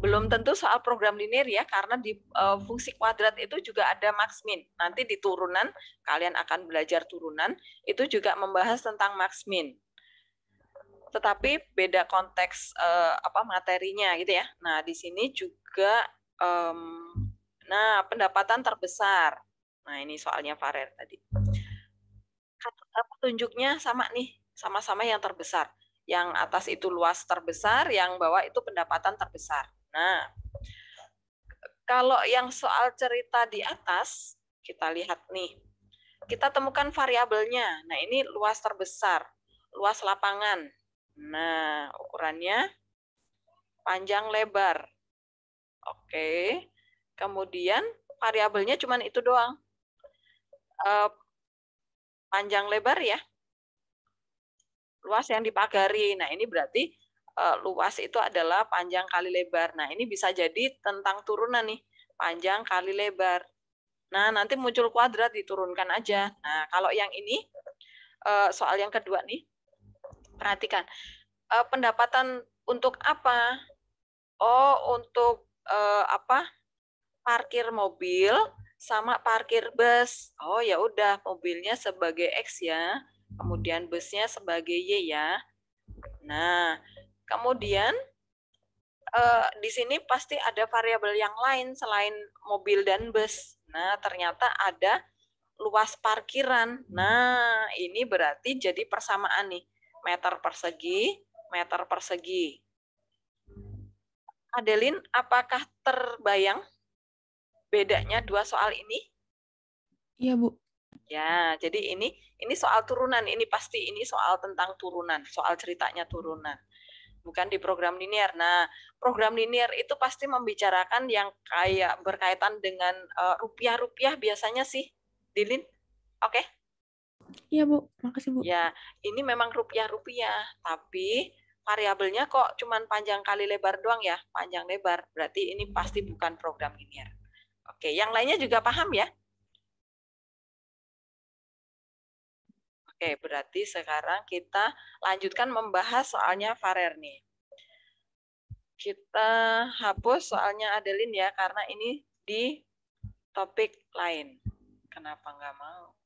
[SPEAKER 2] belum tentu soal program linear ya, karena di uh, fungsi kuadrat itu juga ada max min. Nanti di turunan kalian akan belajar turunan itu juga membahas tentang max min. Tetapi beda konteks uh, apa materinya gitu ya. Nah di sini juga, um, nah pendapatan terbesar. Nah ini soalnya Farer tadi petunjuknya sama nih, sama-sama yang terbesar. Yang atas itu luas terbesar, yang bawah itu pendapatan terbesar. Nah, kalau yang soal cerita di atas, kita lihat nih. Kita temukan variabelnya. Nah, ini luas terbesar, luas lapangan. Nah, ukurannya panjang lebar. Oke. Kemudian variabelnya cuma itu doang. Eh, panjang lebar ya. Luas yang dipagari. Nah, ini berarti eh, luas itu adalah panjang kali lebar. Nah, ini bisa jadi tentang turunan nih, panjang kali lebar. Nah, nanti muncul kuadrat diturunkan aja. Nah, kalau yang ini eh, soal yang kedua nih. Perhatikan. Eh, pendapatan untuk apa? Oh, untuk apa? Parkir mobil sama parkir bus. Oh ya udah, mobilnya sebagai X ya, kemudian busnya sebagai Y ya. Nah, kemudian eh, di sini pasti ada variabel yang lain selain mobil dan bus. Nah, ternyata ada luas parkiran. Nah, ini berarti jadi persamaan nih. Meter persegi, meter persegi. Adelin, apakah terbayang bedanya dua soal ini? Iya, Bu. Ya, jadi ini ini soal turunan, ini pasti ini soal tentang turunan, soal ceritanya turunan. Bukan di program linier. Nah, program linier itu pasti membicarakan yang kayak berkaitan dengan eh, rupiah-rupiah biasanya sih, Dilin. Oke? Okay?
[SPEAKER 1] Iya, Bu. Makasih, Bu.
[SPEAKER 2] Ya, ini memang rupiah-rupiah, tapi variabelnya kok cuman panjang kali lebar doang ya, panjang lebar. Berarti ini pasti bukan program linier. Oke, yang lainnya juga paham ya? Oke, berarti sekarang kita lanjutkan membahas soalnya Farer nih. Kita hapus soalnya Adeline ya, karena ini di topik lain. Kenapa nggak mau?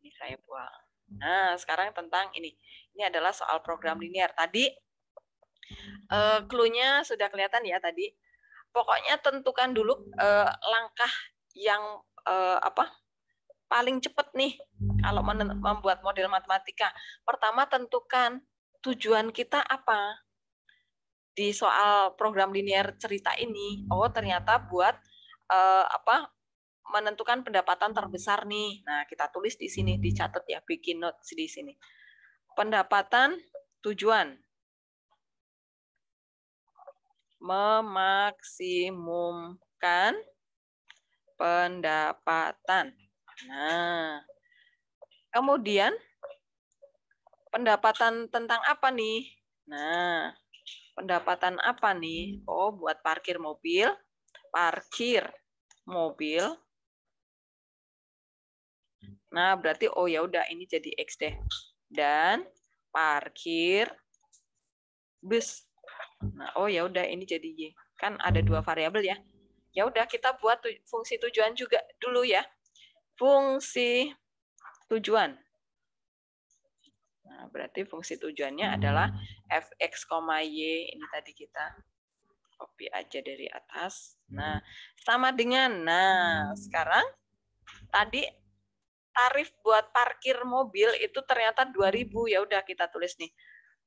[SPEAKER 2] Ini saya buang. Nah, sekarang tentang ini. Ini adalah soal program linear. Tadi eh, clue sudah kelihatan ya tadi pokoknya tentukan dulu uh, langkah yang uh, apa paling cepat nih kalau membuat model matematika. Pertama tentukan tujuan kita apa di soal program linear cerita ini. Oh ternyata buat uh, apa menentukan pendapatan terbesar nih. Nah kita tulis di sini dicatat ya bikin notes di sini. Pendapatan tujuan memaksimumkan pendapatan. Nah, kemudian pendapatan tentang apa nih? Nah, pendapatan apa nih? Oh, buat parkir mobil, parkir mobil. Nah, berarti oh ya udah ini jadi X deh. Dan parkir bus. Nah, oh ya udah ini jadi y. Kan ada dua hmm. variabel ya. Ya udah kita buat tuj fungsi tujuan juga dulu ya. Fungsi tujuan. Nah, berarti fungsi tujuannya hmm. adalah fx, y ini tadi kita copy aja dari atas. Hmm. Nah, sama dengan nah, sekarang tadi tarif buat parkir mobil itu ternyata 2000 ya udah kita tulis nih.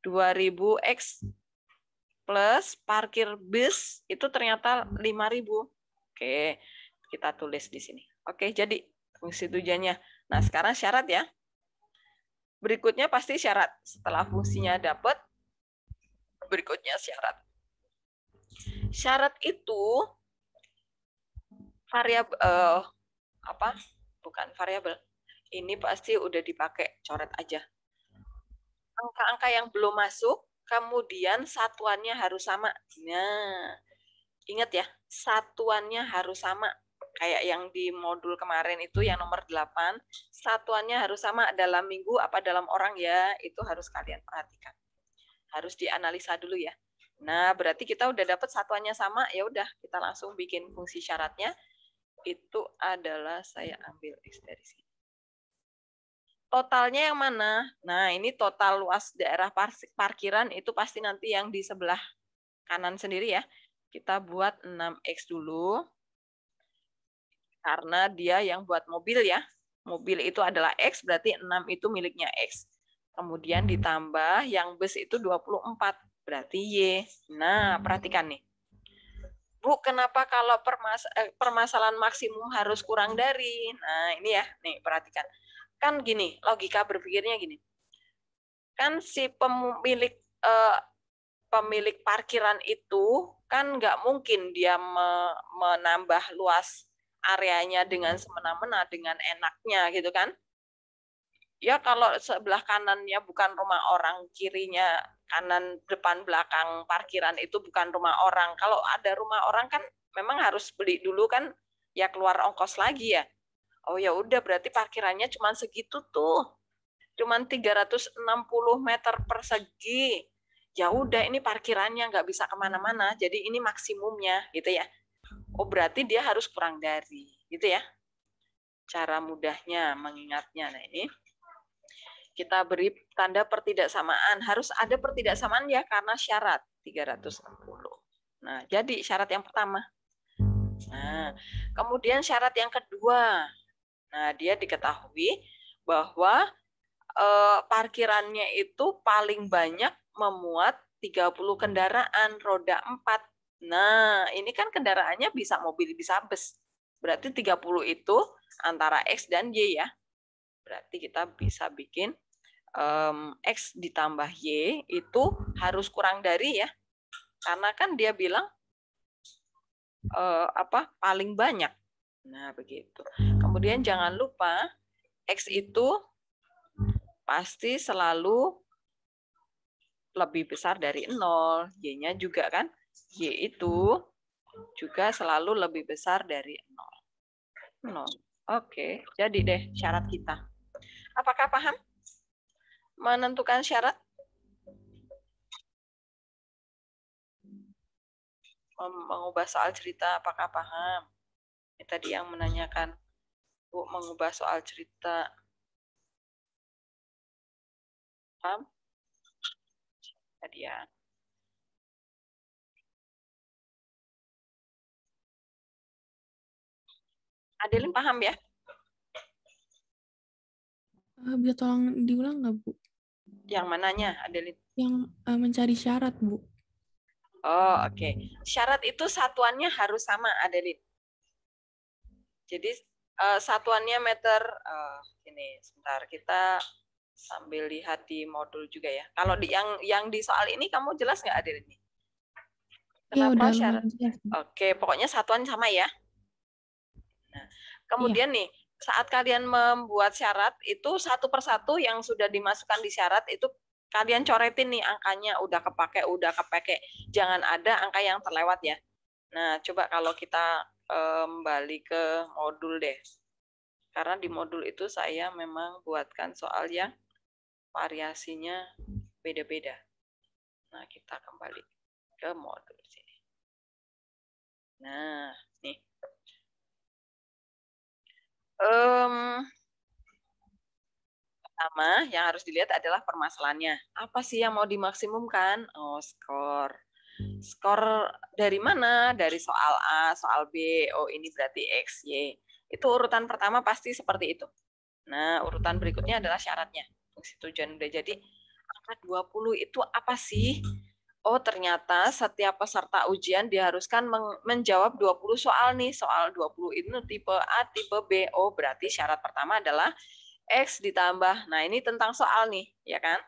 [SPEAKER 2] 2000 x plus parkir bus itu ternyata hmm. ribu. Oke, kita tulis di sini. Oke, jadi fungsi tujuannya. Nah, hmm. sekarang syarat ya. Berikutnya pasti syarat. Setelah fungsinya dapat, berikutnya syarat. Syarat itu variabel uh, apa? Bukan variabel. Ini pasti udah dipakai coret aja. Angka-angka yang belum masuk kemudian satuannya harus sama. Nah, ingat ya, satuannya harus sama. Kayak yang di modul kemarin itu yang nomor 8, satuannya harus sama dalam minggu apa dalam orang ya, itu harus kalian perhatikan. Harus dianalisa dulu ya. Nah, berarti kita udah dapat satuannya sama, ya udah kita langsung bikin fungsi syaratnya. Itu adalah saya ambil X dari sini totalnya yang mana? Nah, ini total luas daerah parkiran itu pasti nanti yang di sebelah kanan sendiri ya. Kita buat 6X dulu. Karena dia yang buat mobil ya. Mobil itu adalah X, berarti 6 itu miliknya X. Kemudian ditambah yang bus itu 24, berarti Y. Nah, perhatikan nih. Bu, kenapa kalau permas eh, permasalahan maksimum harus kurang dari? Nah, ini ya, nih perhatikan kan gini logika berpikirnya gini kan si pemilik eh, pemilik parkiran itu kan nggak mungkin dia me menambah luas areanya dengan semena-mena dengan enaknya gitu kan ya kalau sebelah kanannya bukan rumah orang kirinya kanan depan belakang parkiran itu bukan rumah orang kalau ada rumah orang kan memang harus beli dulu kan ya keluar ongkos lagi ya oh ya udah berarti parkirannya cuma segitu tuh cuma 360 meter persegi ya udah ini parkirannya nggak bisa kemana-mana jadi ini maksimumnya gitu ya oh berarti dia harus kurang dari gitu ya cara mudahnya mengingatnya nah ini kita beri tanda pertidaksamaan harus ada pertidaksamaan ya karena syarat 360 nah jadi syarat yang pertama nah kemudian syarat yang kedua Nah, dia diketahui bahwa eh, parkirannya itu paling banyak memuat 30 kendaraan roda 4. Nah, ini kan kendaraannya bisa mobil, bisa bus. Berarti 30 itu antara X dan Y ya. Berarti kita bisa bikin um, X ditambah Y itu harus kurang dari ya. Karena kan dia bilang uh, apa paling banyak. Nah, begitu. Kemudian jangan lupa X itu pasti selalu lebih besar dari 0. Y-nya juga kan. Y itu juga selalu lebih besar dari 0. 0. Oke, jadi deh syarat kita. Apakah paham? Menentukan syarat? Mengubah soal cerita apakah
[SPEAKER 1] paham? Ini tadi yang menanyakan Bu, mengubah soal cerita. Paham? Tadi ya. Adelin paham ya? Eh, bisa tolong diulang nggak, Bu?
[SPEAKER 2] Yang mananya, Adelin? Yang uh, mencari syarat, Bu.
[SPEAKER 1] Oh, oke. Okay.
[SPEAKER 2] Syarat itu satuannya harus sama, Adelin. Jadi uh, satuannya meter uh, eh, ini sebentar kita sambil lihat di modul juga ya. Kalau di yang yang di soal ini kamu jelas nggak ada ini?
[SPEAKER 1] Iya, Kenapa ya, syarat?
[SPEAKER 2] Oke, pokoknya satuan sama ya. Nah, kemudian ya. nih saat kalian membuat syarat itu satu persatu yang sudah dimasukkan di syarat itu kalian coretin nih angkanya udah kepake udah kepake jangan ada angka yang terlewat ya. Nah, coba kalau kita Eh, kembali ke modul deh. Karena di modul itu saya memang buatkan soal yang variasinya beda-beda.
[SPEAKER 1] Nah, kita kembali ke modul sini. Nah, nih. Um,
[SPEAKER 2] pertama yang harus dilihat adalah permasalahannya. Apa sih yang mau dimaksimumkan? Oh, skor skor dari mana? Dari soal A, soal B, oh ini berarti X, Y. Itu urutan pertama pasti seperti itu. Nah, urutan berikutnya adalah syaratnya. Fungsi tujuan udah jadi angka 20 itu apa sih? Oh, ternyata setiap peserta ujian diharuskan menjawab 20 soal nih. Soal 20 itu tipe A, tipe B. Oh, berarti syarat pertama adalah X ditambah. Nah, ini tentang soal nih, ya kan?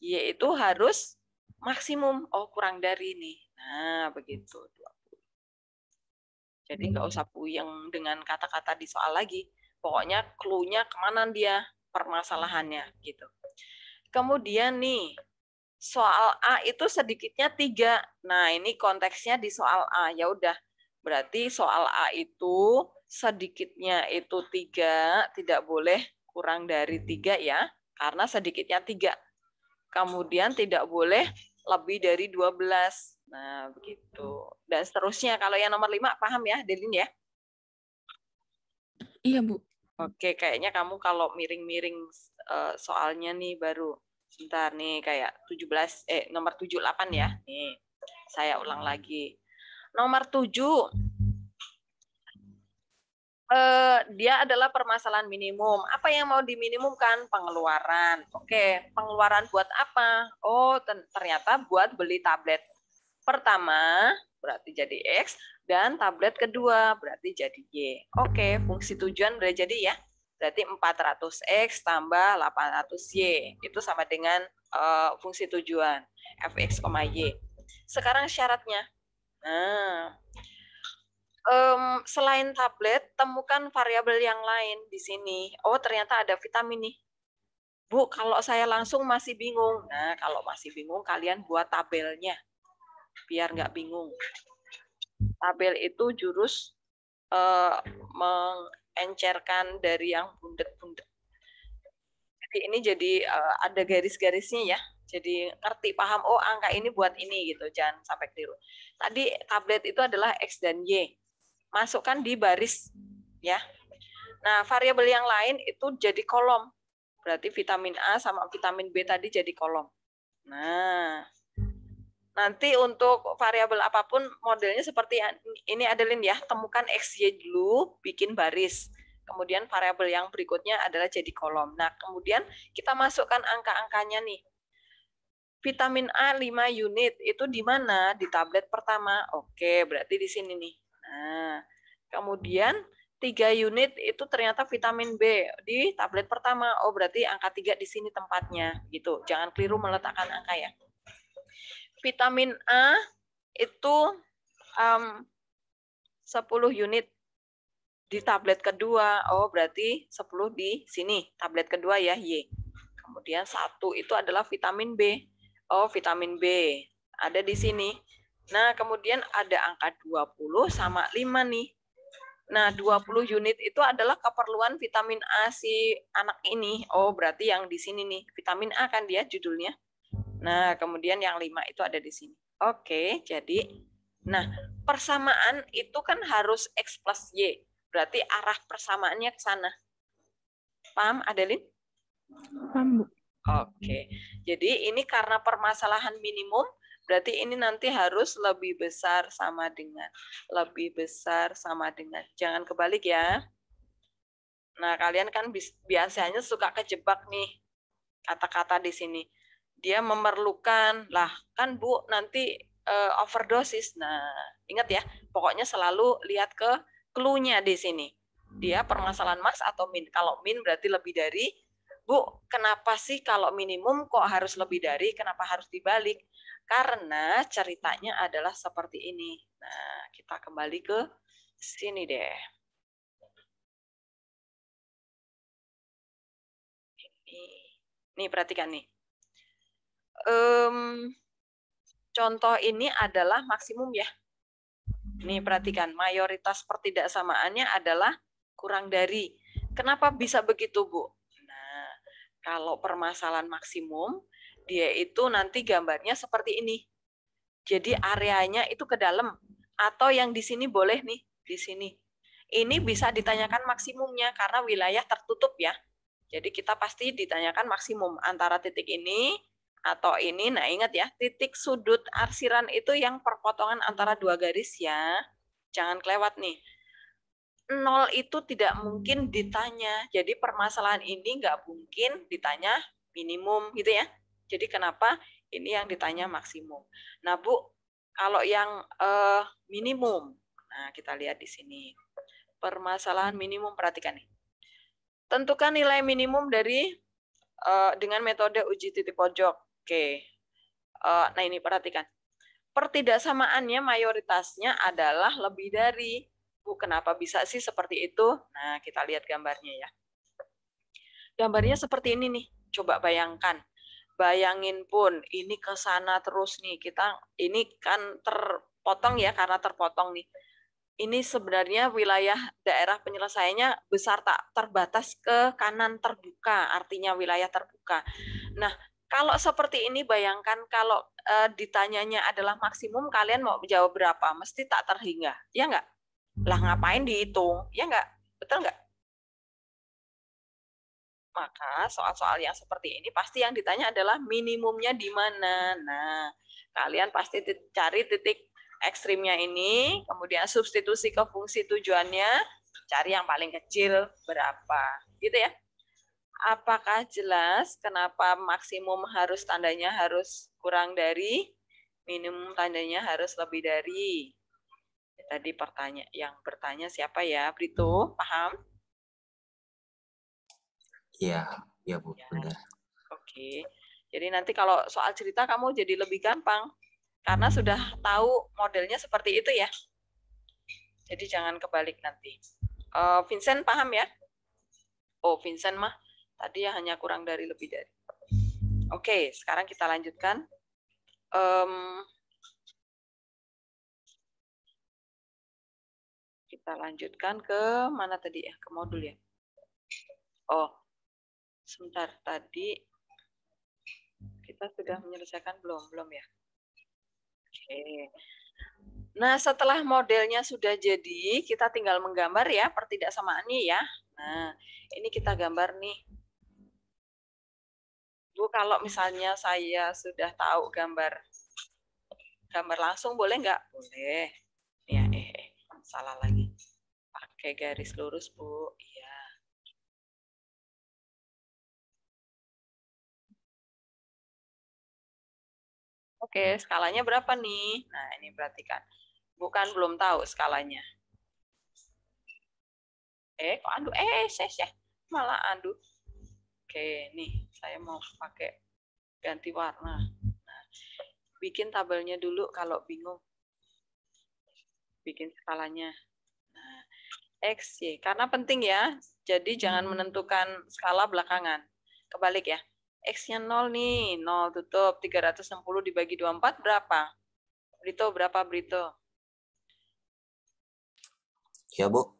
[SPEAKER 2] Y itu harus maksimum oh kurang dari ini nah begitu 20 jadi nggak hmm. usah puyeng dengan kata-kata di soal lagi pokoknya clue-nya kemana dia permasalahannya gitu kemudian nih soal A itu sedikitnya tiga nah ini konteksnya di soal A ya udah berarti soal A itu sedikitnya itu tiga tidak boleh kurang dari tiga ya karena sedikitnya tiga kemudian tidak boleh lebih dari 12. Nah, begitu. Dan seterusnya. Kalau yang nomor 5, paham ya, Delin ya? Iya, Bu. Oke, kayaknya kamu kalau miring-miring eh, soalnya nih baru. Sebentar nih, kayak 17, eh, nomor 78 ya. Nih, saya ulang lagi. Nomor 7, eh, dia adalah permasalahan minimum. Apa yang mau diminimumkan? Pengeluaran. Oke, pengeluaran buat apa? Oh, ternyata buat beli tablet pertama berarti jadi X dan tablet kedua berarti jadi Y. Oke, fungsi tujuan udah jadi ya. Berarti 400X tambah 800Y. Itu sama dengan uh, fungsi tujuan Fx, Y. Sekarang syaratnya. Nah, um, selain tablet, temukan variabel yang lain di sini. Oh, ternyata ada vitamin nih. Bu, kalau saya langsung masih bingung. Nah, kalau masih bingung, kalian buat tabelnya. Biar nggak bingung. Tabel itu jurus uh, mengencerkan dari yang bundet-bundet. Jadi ini jadi uh, ada garis-garisnya ya jadi ngerti paham oh angka ini buat ini gitu jangan sampai keliru tadi tablet itu adalah x dan y masukkan di baris ya. Nah, variabel yang lain itu jadi kolom. Berarti vitamin A sama vitamin B tadi jadi kolom. Nah, nanti untuk variabel apapun modelnya seperti ini Adeline ya, temukan XY dulu, bikin baris. Kemudian variabel yang berikutnya adalah jadi kolom. Nah, kemudian kita masukkan angka-angkanya nih. Vitamin A 5 unit itu di mana? Di tablet pertama. Oke, berarti di sini nih. Nah, kemudian tiga unit itu ternyata vitamin B di tablet pertama. Oh, berarti angka tiga di sini tempatnya. gitu. Jangan keliru meletakkan angka ya. Vitamin A itu um, 10 unit di tablet kedua. Oh, berarti 10 di sini. Tablet kedua ya, Y. Kemudian satu itu adalah vitamin B. Oh, vitamin B ada di sini Nah, kemudian ada angka 20 sama 5 nih. Nah, 20 unit itu adalah keperluan vitamin A si anak ini. Oh, berarti yang di sini nih, vitamin A kan dia judulnya. Nah, kemudian yang 5 itu ada di sini. Oke, jadi nah, persamaan itu kan harus X plus Y. Berarti arah persamaannya ke sana. Paham, Adelin?
[SPEAKER 1] Paham, Bu. Oke.
[SPEAKER 2] Jadi ini karena permasalahan minimum, Berarti ini nanti harus lebih besar sama dengan. Lebih besar sama dengan. Jangan kebalik ya. Nah, kalian kan biasanya suka kejebak nih kata-kata di sini. Dia memerlukan. Lah, kan Bu, nanti uh, overdosis. Nah, ingat ya, pokoknya selalu lihat ke clue-nya di sini. Dia permasalahan Mas atau min. Kalau min berarti lebih dari Bu, kenapa sih kalau minimum kok harus lebih dari, kenapa harus dibalik? Karena ceritanya adalah seperti ini. Nah, kita kembali ke
[SPEAKER 1] sini deh. Ini. Nih, perhatikan nih. Um,
[SPEAKER 2] contoh ini adalah maksimum ya. Nih, perhatikan. Mayoritas pertidaksamaannya adalah kurang dari. Kenapa bisa begitu, Bu? Kalau permasalahan maksimum, dia itu nanti gambarnya seperti ini. Jadi areanya itu ke dalam atau yang di sini boleh nih, di sini. Ini bisa ditanyakan maksimumnya karena wilayah tertutup ya. Jadi kita pasti ditanyakan maksimum antara titik ini atau ini. Nah, ingat ya, titik sudut arsiran itu yang perpotongan antara dua garis ya. Jangan kelewat nih nol itu tidak mungkin ditanya. Jadi permasalahan ini nggak mungkin ditanya minimum gitu ya. Jadi kenapa ini yang ditanya maksimum. Nah Bu, kalau yang eh, minimum, nah kita lihat di sini. Permasalahan minimum, perhatikan nih. Tentukan nilai minimum dari eh, dengan metode uji titik pojok. Oke, eh, nah ini perhatikan. Pertidaksamaannya mayoritasnya adalah lebih dari Bu, kenapa bisa sih seperti itu? Nah, kita lihat gambarnya ya. Gambarnya seperti ini nih. Coba bayangkan. Bayangin pun ini ke sana terus nih. Kita ini kan terpotong ya karena terpotong nih. Ini sebenarnya wilayah daerah penyelesaiannya besar tak terbatas ke kanan terbuka, artinya wilayah terbuka. Nah, kalau seperti ini bayangkan kalau e, ditanyanya adalah maksimum kalian mau jawab berapa mesti tak terhingga ya enggak lah hmm. ngapain dihitung? Ya nggak? Betul nggak?
[SPEAKER 1] Maka soal-soal yang seperti ini pasti
[SPEAKER 2] yang ditanya adalah minimumnya di mana. Nah, kalian pasti cari titik ekstrimnya ini, kemudian substitusi ke fungsi tujuannya, cari yang paling kecil berapa. Gitu ya. Apakah jelas kenapa maksimum harus tandanya harus kurang dari, minimum tandanya harus lebih dari? Ya tadi pertanya yang bertanya siapa ya? Brito, paham?
[SPEAKER 1] Ya iya Bu, ya. benar.
[SPEAKER 2] Oke. Jadi nanti kalau soal cerita kamu jadi lebih gampang karena sudah tahu modelnya seperti itu ya. Jadi jangan kebalik nanti. Uh, Vincent paham ya? Oh, Vincent mah
[SPEAKER 1] tadi ya hanya kurang dari lebih dari. Oke, sekarang kita lanjutkan. Um, Kita lanjutkan ke mana tadi ya? Ke modul ya. Oh, sebentar
[SPEAKER 2] tadi kita sudah menyelesaikan belum? Belum ya? Oke. Nah, setelah modelnya sudah jadi, kita tinggal menggambar ya pertidaksamaannya ya. Nah, ini kita gambar nih. Bu, kalau misalnya saya sudah tahu gambar gambar langsung boleh nggak? Boleh. Ya, eh, eh, salah
[SPEAKER 1] lagi pakai garis lurus, Bu. Iya. Oke, skalanya berapa nih? Nah, ini perhatikan. Bukan belum tahu skalanya.
[SPEAKER 2] Eh, kok andu? Eh, eh ses ya. Malah andu. Oke, nih. Saya mau pakai ganti warna. Nah, bikin tabelnya dulu kalau bingung. Bikin skalanya. X, Y. Karena penting ya, jadi jangan hmm. menentukan skala belakangan. Kebalik ya. X-nya 0 nih, 0 tutup. 360 dibagi 24 berapa? Brito, berapa Brito? Ya, Bu.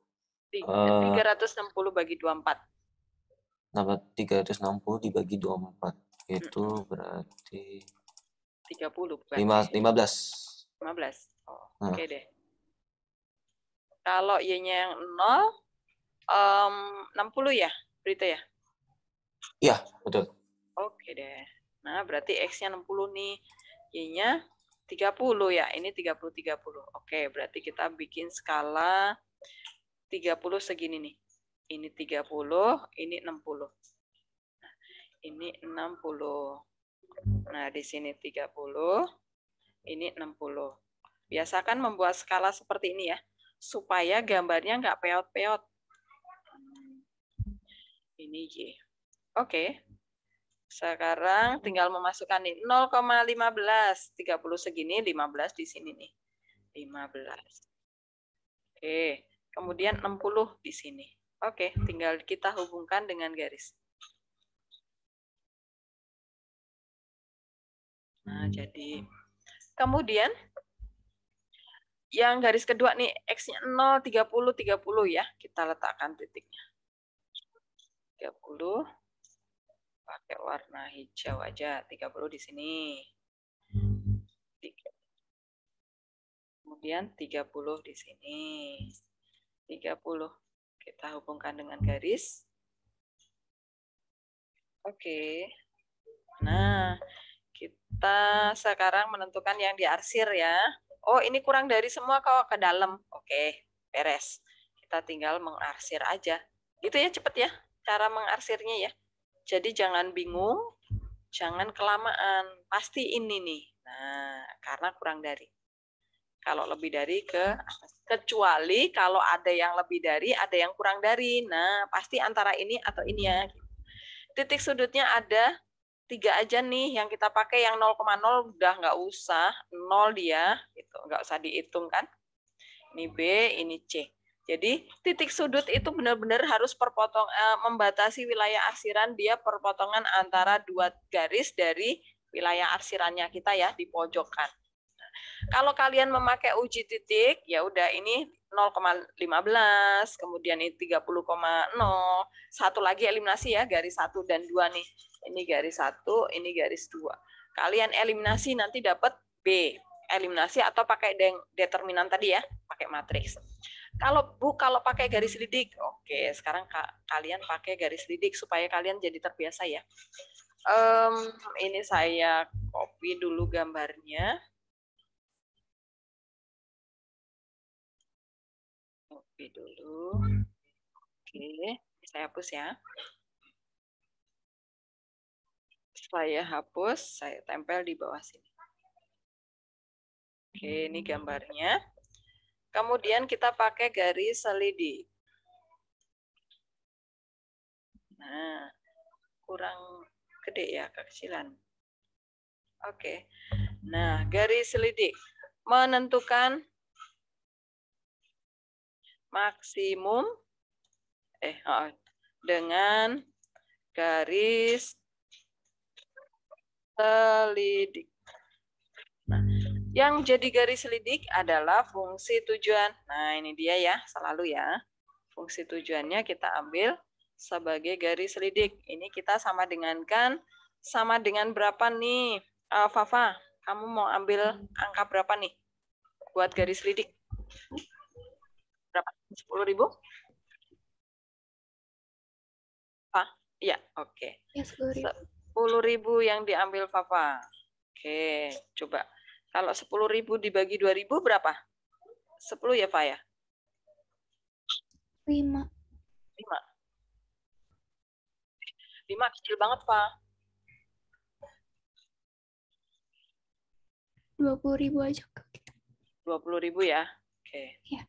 [SPEAKER 2] 360 eh. eh, uh, bagi 24.
[SPEAKER 1] Nama 360 dibagi 24? Itu hmm. berarti...
[SPEAKER 2] 30, bukan? 5, 15. 15. Oh, hmm. Oke okay deh. Kalau Y-nya yang 0, um, 60 ya, Berita ya? Iya, betul. Oke deh. Nah, berarti X-nya 60 nih, Y-nya 30 ya. Ini 30, 30. Oke, berarti kita bikin skala 30 segini nih. Ini 30, ini 60. Nah, ini 60. Nah, di sini 30, ini 60. Biasakan membuat skala seperti ini ya supaya gambarnya nggak peot-peot. Ini Y. Oke. Sekarang tinggal memasukkan nih 0,15. 30 segini, 15 di sini nih. 15. Oke. Kemudian 60 di sini. Oke, tinggal kita hubungkan dengan garis.
[SPEAKER 1] Nah, jadi kemudian yang garis kedua nih X-nya 0,
[SPEAKER 2] 30, 30 ya. Kita letakkan titiknya. 30. Pakai warna hijau aja. 30 di sini.
[SPEAKER 1] Kemudian 30 di sini. 30. Kita hubungkan dengan garis.
[SPEAKER 2] Oke. Nah, kita sekarang menentukan yang diarsir ya oh ini kurang dari semua kok ke dalam oke beres kita tinggal mengarsir aja gitu ya cepet ya cara mengarsirnya ya jadi jangan bingung jangan kelamaan pasti ini nih nah karena kurang dari kalau lebih dari ke atas. Kecuali kalau ada yang lebih dari, ada yang kurang dari. Nah, pasti antara ini atau ini ya. Titik sudutnya ada tiga aja nih yang kita pakai yang 0,0 udah nggak usah nol dia gitu nggak usah dihitung kan ini B ini C jadi titik sudut itu benar-benar harus perpotong eh, membatasi wilayah arsiran dia perpotongan antara dua garis dari wilayah arsirannya kita ya di pojokan nah, kalau kalian memakai uji titik, ya udah ini 0,15, kemudian ini 30,0, satu lagi eliminasi ya, garis satu dan dua nih. Ini garis satu, ini garis dua. Kalian eliminasi nanti dapat B. Eliminasi atau pakai determinan tadi ya, pakai matriks. Kalau bu, kalau pakai garis lidik, oke. sekarang ka, kalian pakai garis lidik supaya kalian
[SPEAKER 1] jadi terbiasa ya. Um, ini saya copy dulu gambarnya. copy dulu. Oke, saya hapus ya. Saya hapus, saya tempel di bawah sini. Oke, ini gambarnya. Kemudian kita pakai garis selidi. Nah, kurang gede ya, kekecilan. Oke.
[SPEAKER 2] Nah, garis selidik menentukan maksimum eh oh, oh, dengan garis selidik. Nah, yang jadi garis selidik adalah fungsi tujuan. Nah, ini dia ya, selalu ya. Fungsi tujuannya kita ambil sebagai garis selidik. Ini kita sama dengan kan, sama dengan berapa nih? Uh, Fafa, kamu mau ambil angka berapa nih buat garis selidik? sepuluh ribu ah iya oke okay. Iya, sepuluh ribu yang diambil papa oke okay. coba kalau sepuluh ribu dibagi dua ribu berapa sepuluh ya pak ya
[SPEAKER 1] lima lima lima kecil banget pak dua puluh ribu aja
[SPEAKER 2] dua puluh ribu ya oke okay. ya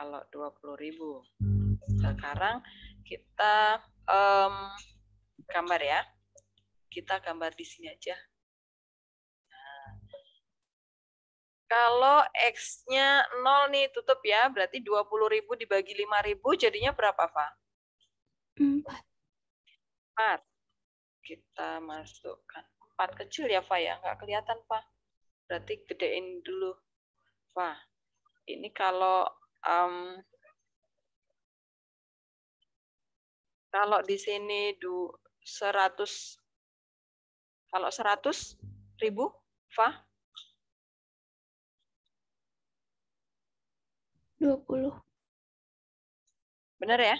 [SPEAKER 2] kalau 20.000. Hmm. Sekarang kita um, gambar ya. Kita gambar di sini aja. Nah, kalau X-nya 0 nih, tutup ya. Berarti 20.000 dibagi 5.000 jadinya berapa, Pak? 4. 4. Kita masukkan 4 kecil ya, Pak ya. Nggak kelihatan, Pak. Berarti gedein dulu. Fa, ini kalau Um,
[SPEAKER 1] kalau di sini du 100 kalau 100 ribu fa 20 benar ya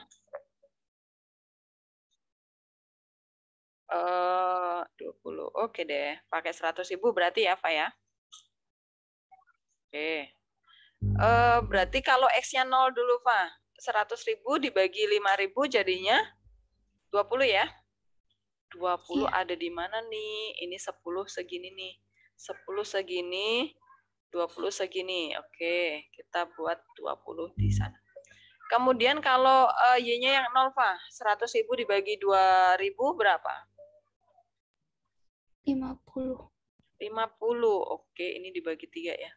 [SPEAKER 1] eh uh, 20 oke okay deh pakai 100.000 berarti ya Pak ya oke
[SPEAKER 2] Okay. Uh, berarti kalau X-nya 0 dulu, Pak. 100 ribu dibagi 5 ribu jadinya 20 ya. 20 iya. ada di mana nih? Ini 10 segini nih. 10 segini, 20 segini. Oke, kita buat 20 di sana. Kemudian kalau uh, Y-nya yang 0, Pak. 100 ribu dibagi 2 ribu berapa?
[SPEAKER 1] 50. 50,
[SPEAKER 2] oke. Ini dibagi 3 ya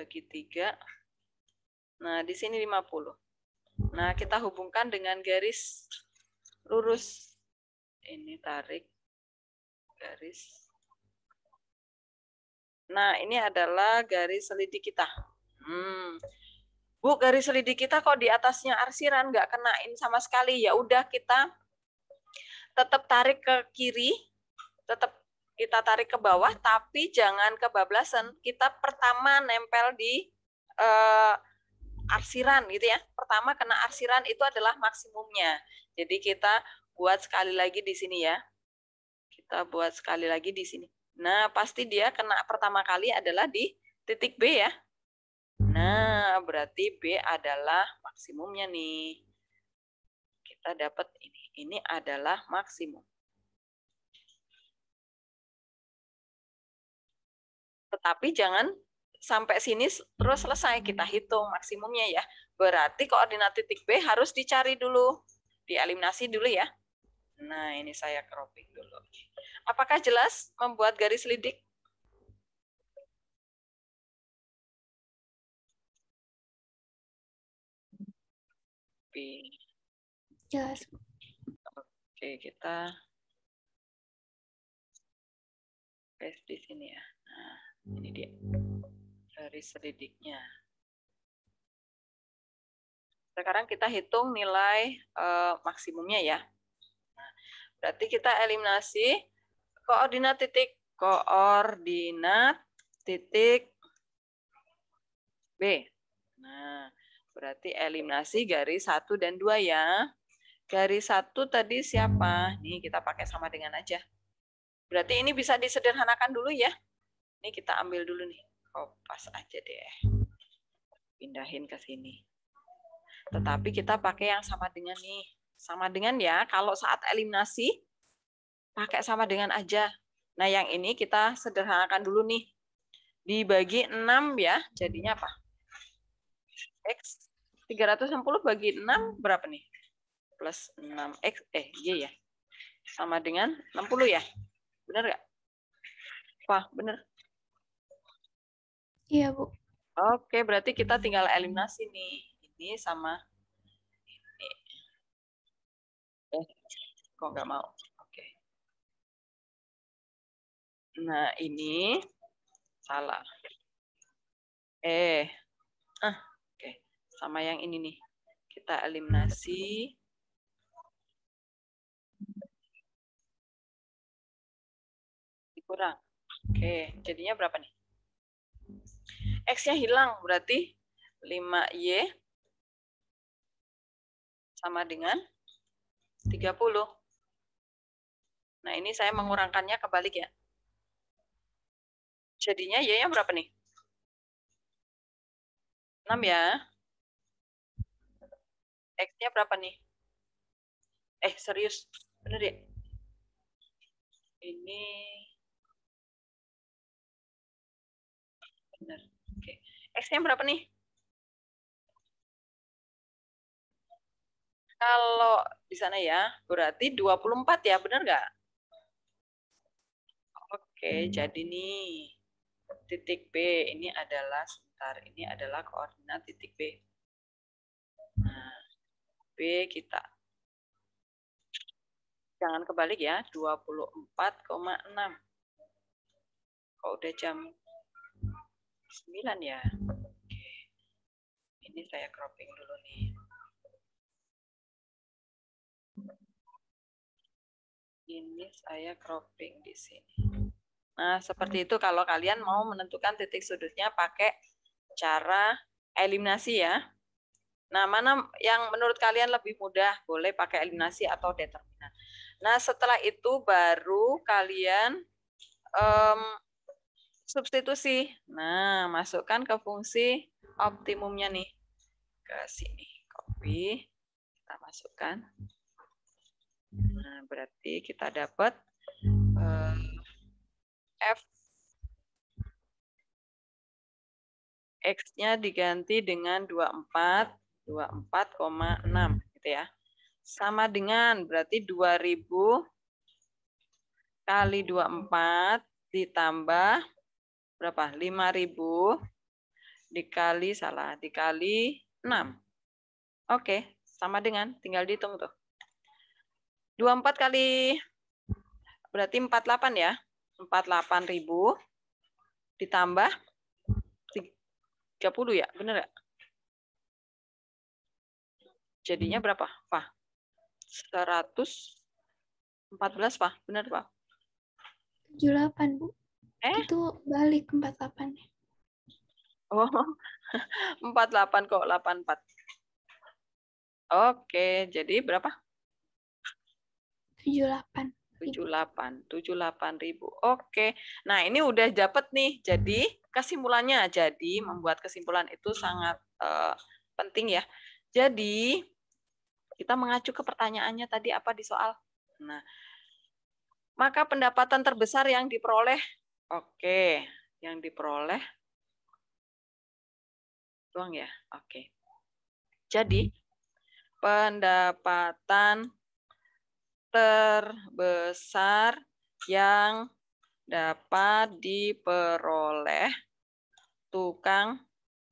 [SPEAKER 2] bagi 3. Nah, di sini 50. Nah, kita hubungkan dengan garis lurus. Ini tarik garis. Nah, ini adalah garis selidik kita.
[SPEAKER 1] Hmm. Bu, garis selidik
[SPEAKER 2] kita kok di atasnya arsiran nggak kenain sama sekali. Ya udah kita tetap tarik ke kiri, tetap kita tarik ke bawah tapi jangan kebablasan kita pertama nempel di uh, arsiran gitu ya pertama kena arsiran itu adalah maksimumnya jadi kita buat sekali lagi di sini ya kita buat sekali lagi di sini nah pasti dia kena pertama kali adalah di titik B ya nah berarti B adalah
[SPEAKER 1] maksimumnya nih kita dapat ini ini adalah maksimum Tetapi jangan sampai sini terus selesai kita hitung maksimumnya ya. Berarti
[SPEAKER 2] koordinat titik B harus dicari dulu, dieliminasi dulu ya. Nah, ini
[SPEAKER 1] saya cropping dulu. Apakah jelas membuat garis lidik? B. Jelas. Oke, kita paste di sini ya. Nah ini dia dari selidiknya
[SPEAKER 2] sekarang kita hitung nilai uh, maksimumnya ya nah, berarti kita eliminasi koordinat titik koordinat titik B nah berarti eliminasi garis satu dan dua ya garis satu tadi siapa? Nih kita pakai sama dengan aja. Berarti ini bisa disederhanakan dulu ya. Ini kita ambil dulu nih. Kopas oh, aja deh. Pindahin ke sini. Tetapi kita pakai yang sama dengan nih. Sama dengan ya, kalau saat eliminasi, pakai sama dengan aja. Nah, yang ini kita sederhanakan dulu nih. Dibagi 6 ya, jadinya apa? X 360 bagi 6 berapa nih? Plus 6X, eh Y ya. Sama dengan 60 ya. Benar nggak? Wah, benar. Iya, Bu. Oke, berarti kita tinggal eliminasi nih. Ini
[SPEAKER 1] sama ini. Eh, kok nggak mau? Oke. Nah, ini salah. Eh, ah, oke. Sama yang ini nih. Kita eliminasi. Kurang. Oke, jadinya berapa nih? X-nya hilang, berarti 5Y sama dengan 30. Nah, ini saya mengurangkannya kebalik ya. Jadinya Y-nya berapa nih? 6 ya. X-nya berapa nih? Eh, serius. Bener ya? Ini X-nya berapa nih?
[SPEAKER 2] Kalau di sana ya, berarti 24 ya, benar nggak? Oke, hmm. jadi nih
[SPEAKER 1] titik B ini adalah sebentar, ini adalah koordinat titik B. Nah, B kita
[SPEAKER 2] jangan kebalik ya, 24,6. Kalau udah jam
[SPEAKER 1] 29 ya. Ini saya cropping dulu nih. Ini saya cropping di sini. Nah, seperti itu kalau kalian mau
[SPEAKER 2] menentukan titik sudutnya pakai cara eliminasi ya. Nah, mana yang menurut kalian lebih mudah? Boleh pakai eliminasi atau determinan. Nah, setelah itu baru kalian um, substitusi. Nah, masukkan ke fungsi optimumnya nih. Ke sini, copy. Kita masukkan. Nah, berarti kita dapat eh, F X-nya diganti dengan 24, 24,6 gitu ya. Sama dengan berarti 2000 kali 24 ditambah berapa? 5000 dikali salah, dikali 6. Oke, sama dengan tinggal dihitung tuh. 24 kali berarti 48 ya. 48.000 ditambah 30 ya, benar ya? Jadinya berapa, Pak? 114, Pak. Benar, Pak?
[SPEAKER 1] 78, Bu. Eh? Itu balik 48 ya.
[SPEAKER 2] Oh, 48 (laughs) kok, 84. Oke, jadi berapa?
[SPEAKER 1] 78.
[SPEAKER 2] 78, 78 ribu. Oke, nah ini udah dapet nih. Jadi kesimpulannya, jadi membuat kesimpulan itu sangat uh, penting ya. Jadi kita mengacu ke pertanyaannya tadi apa di soal. Nah, maka pendapatan terbesar yang diperoleh Oke, yang diperoleh tuang ya. Oke. Jadi pendapatan terbesar yang dapat diperoleh tukang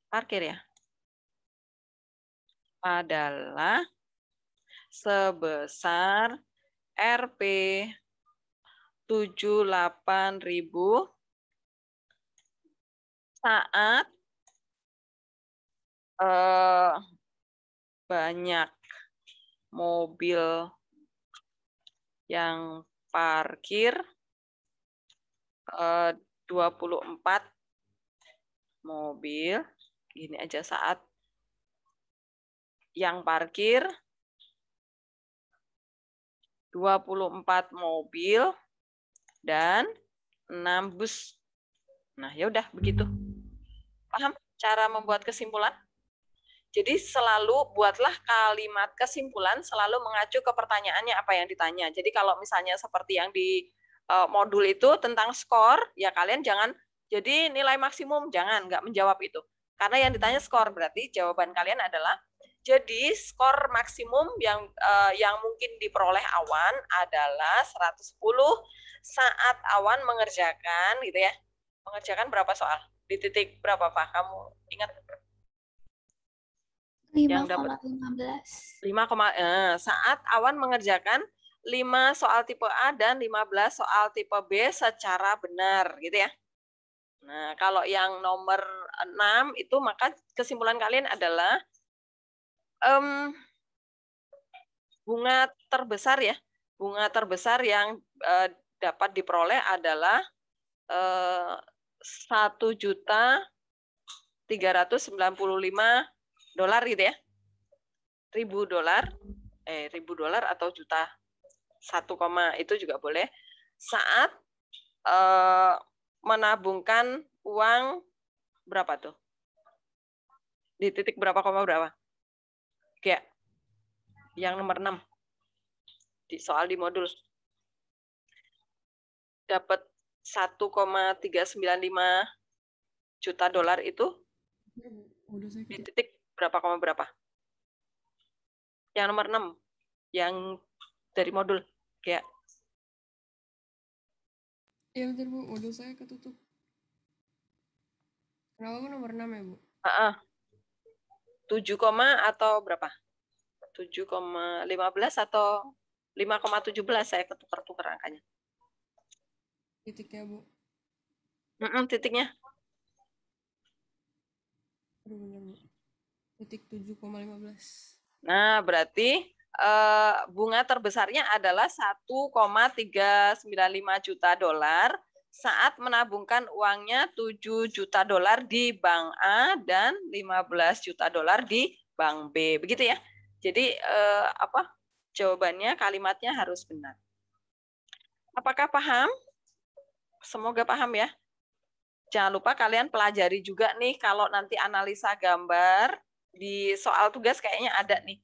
[SPEAKER 2] parkir ya adalah sebesar Rp
[SPEAKER 1] tujuh delapan ribu saat eh, banyak mobil yang
[SPEAKER 2] parkir eh, 24 mobil gini aja saat yang parkir 24 mobil dan 6 bus. Nah, ya udah begitu. Paham cara membuat kesimpulan? Jadi selalu buatlah kalimat kesimpulan selalu mengacu ke pertanyaannya apa yang ditanya. Jadi kalau misalnya seperti yang di eh, modul itu tentang skor, ya kalian jangan jadi nilai maksimum jangan nggak menjawab itu. Karena yang ditanya skor berarti jawaban kalian adalah jadi skor maksimum yang uh, yang mungkin diperoleh awan adalah 110 saat awan mengerjakan gitu ya. Mengerjakan berapa soal? Di titik berapa Pak? Kamu ingat?
[SPEAKER 1] 5, yang dapat 15.
[SPEAKER 2] 5, eh, saat awan mengerjakan 5 soal tipe A dan 15 soal tipe B secara benar gitu ya. Nah, kalau yang nomor 6 itu maka kesimpulan kalian adalah um, bunga terbesar ya, bunga terbesar yang uh, dapat diperoleh adalah eh, satu juta tiga ratus sembilan puluh lima dolar gitu ya, ribu dolar, eh ribu dolar atau juta satu koma itu juga boleh saat uh, menabungkan uang berapa tuh? Di titik berapa koma berapa? kayak yang nomor enam di soal di modul dapat 1,395 juta dolar itu
[SPEAKER 1] oh,
[SPEAKER 2] di titik berapa koma berapa?
[SPEAKER 1] Yang nomor enam, yang dari modul kayak Iya Bu, modul saya ketutup.
[SPEAKER 2] Kenapa nomor enam ya Bu? Uh -uh. 7, atau berapa? 7,15 atau 5,17 saya ketukar-tukar angkanya. Titiknya, Bu. Mm -mm, titiknya. Titik 7,15. Nah, berarti eh, bunga terbesarnya adalah 1,395 juta dolar saat menabungkan uangnya 7 juta dolar di bank A dan 15 juta dolar di bank B. Begitu ya. Jadi eh, apa? Jawabannya kalimatnya harus benar. Apakah paham? Semoga paham ya. Jangan lupa kalian pelajari juga nih kalau nanti analisa gambar di soal tugas kayaknya ada nih.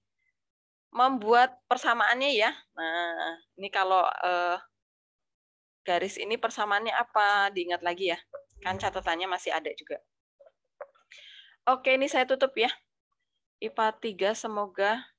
[SPEAKER 2] Membuat persamaannya ya. Nah, ini kalau eh, garis ini persamaannya apa? Diingat lagi ya. Kan catatannya masih
[SPEAKER 1] ada juga. Oke, ini saya tutup ya. IPA 3 semoga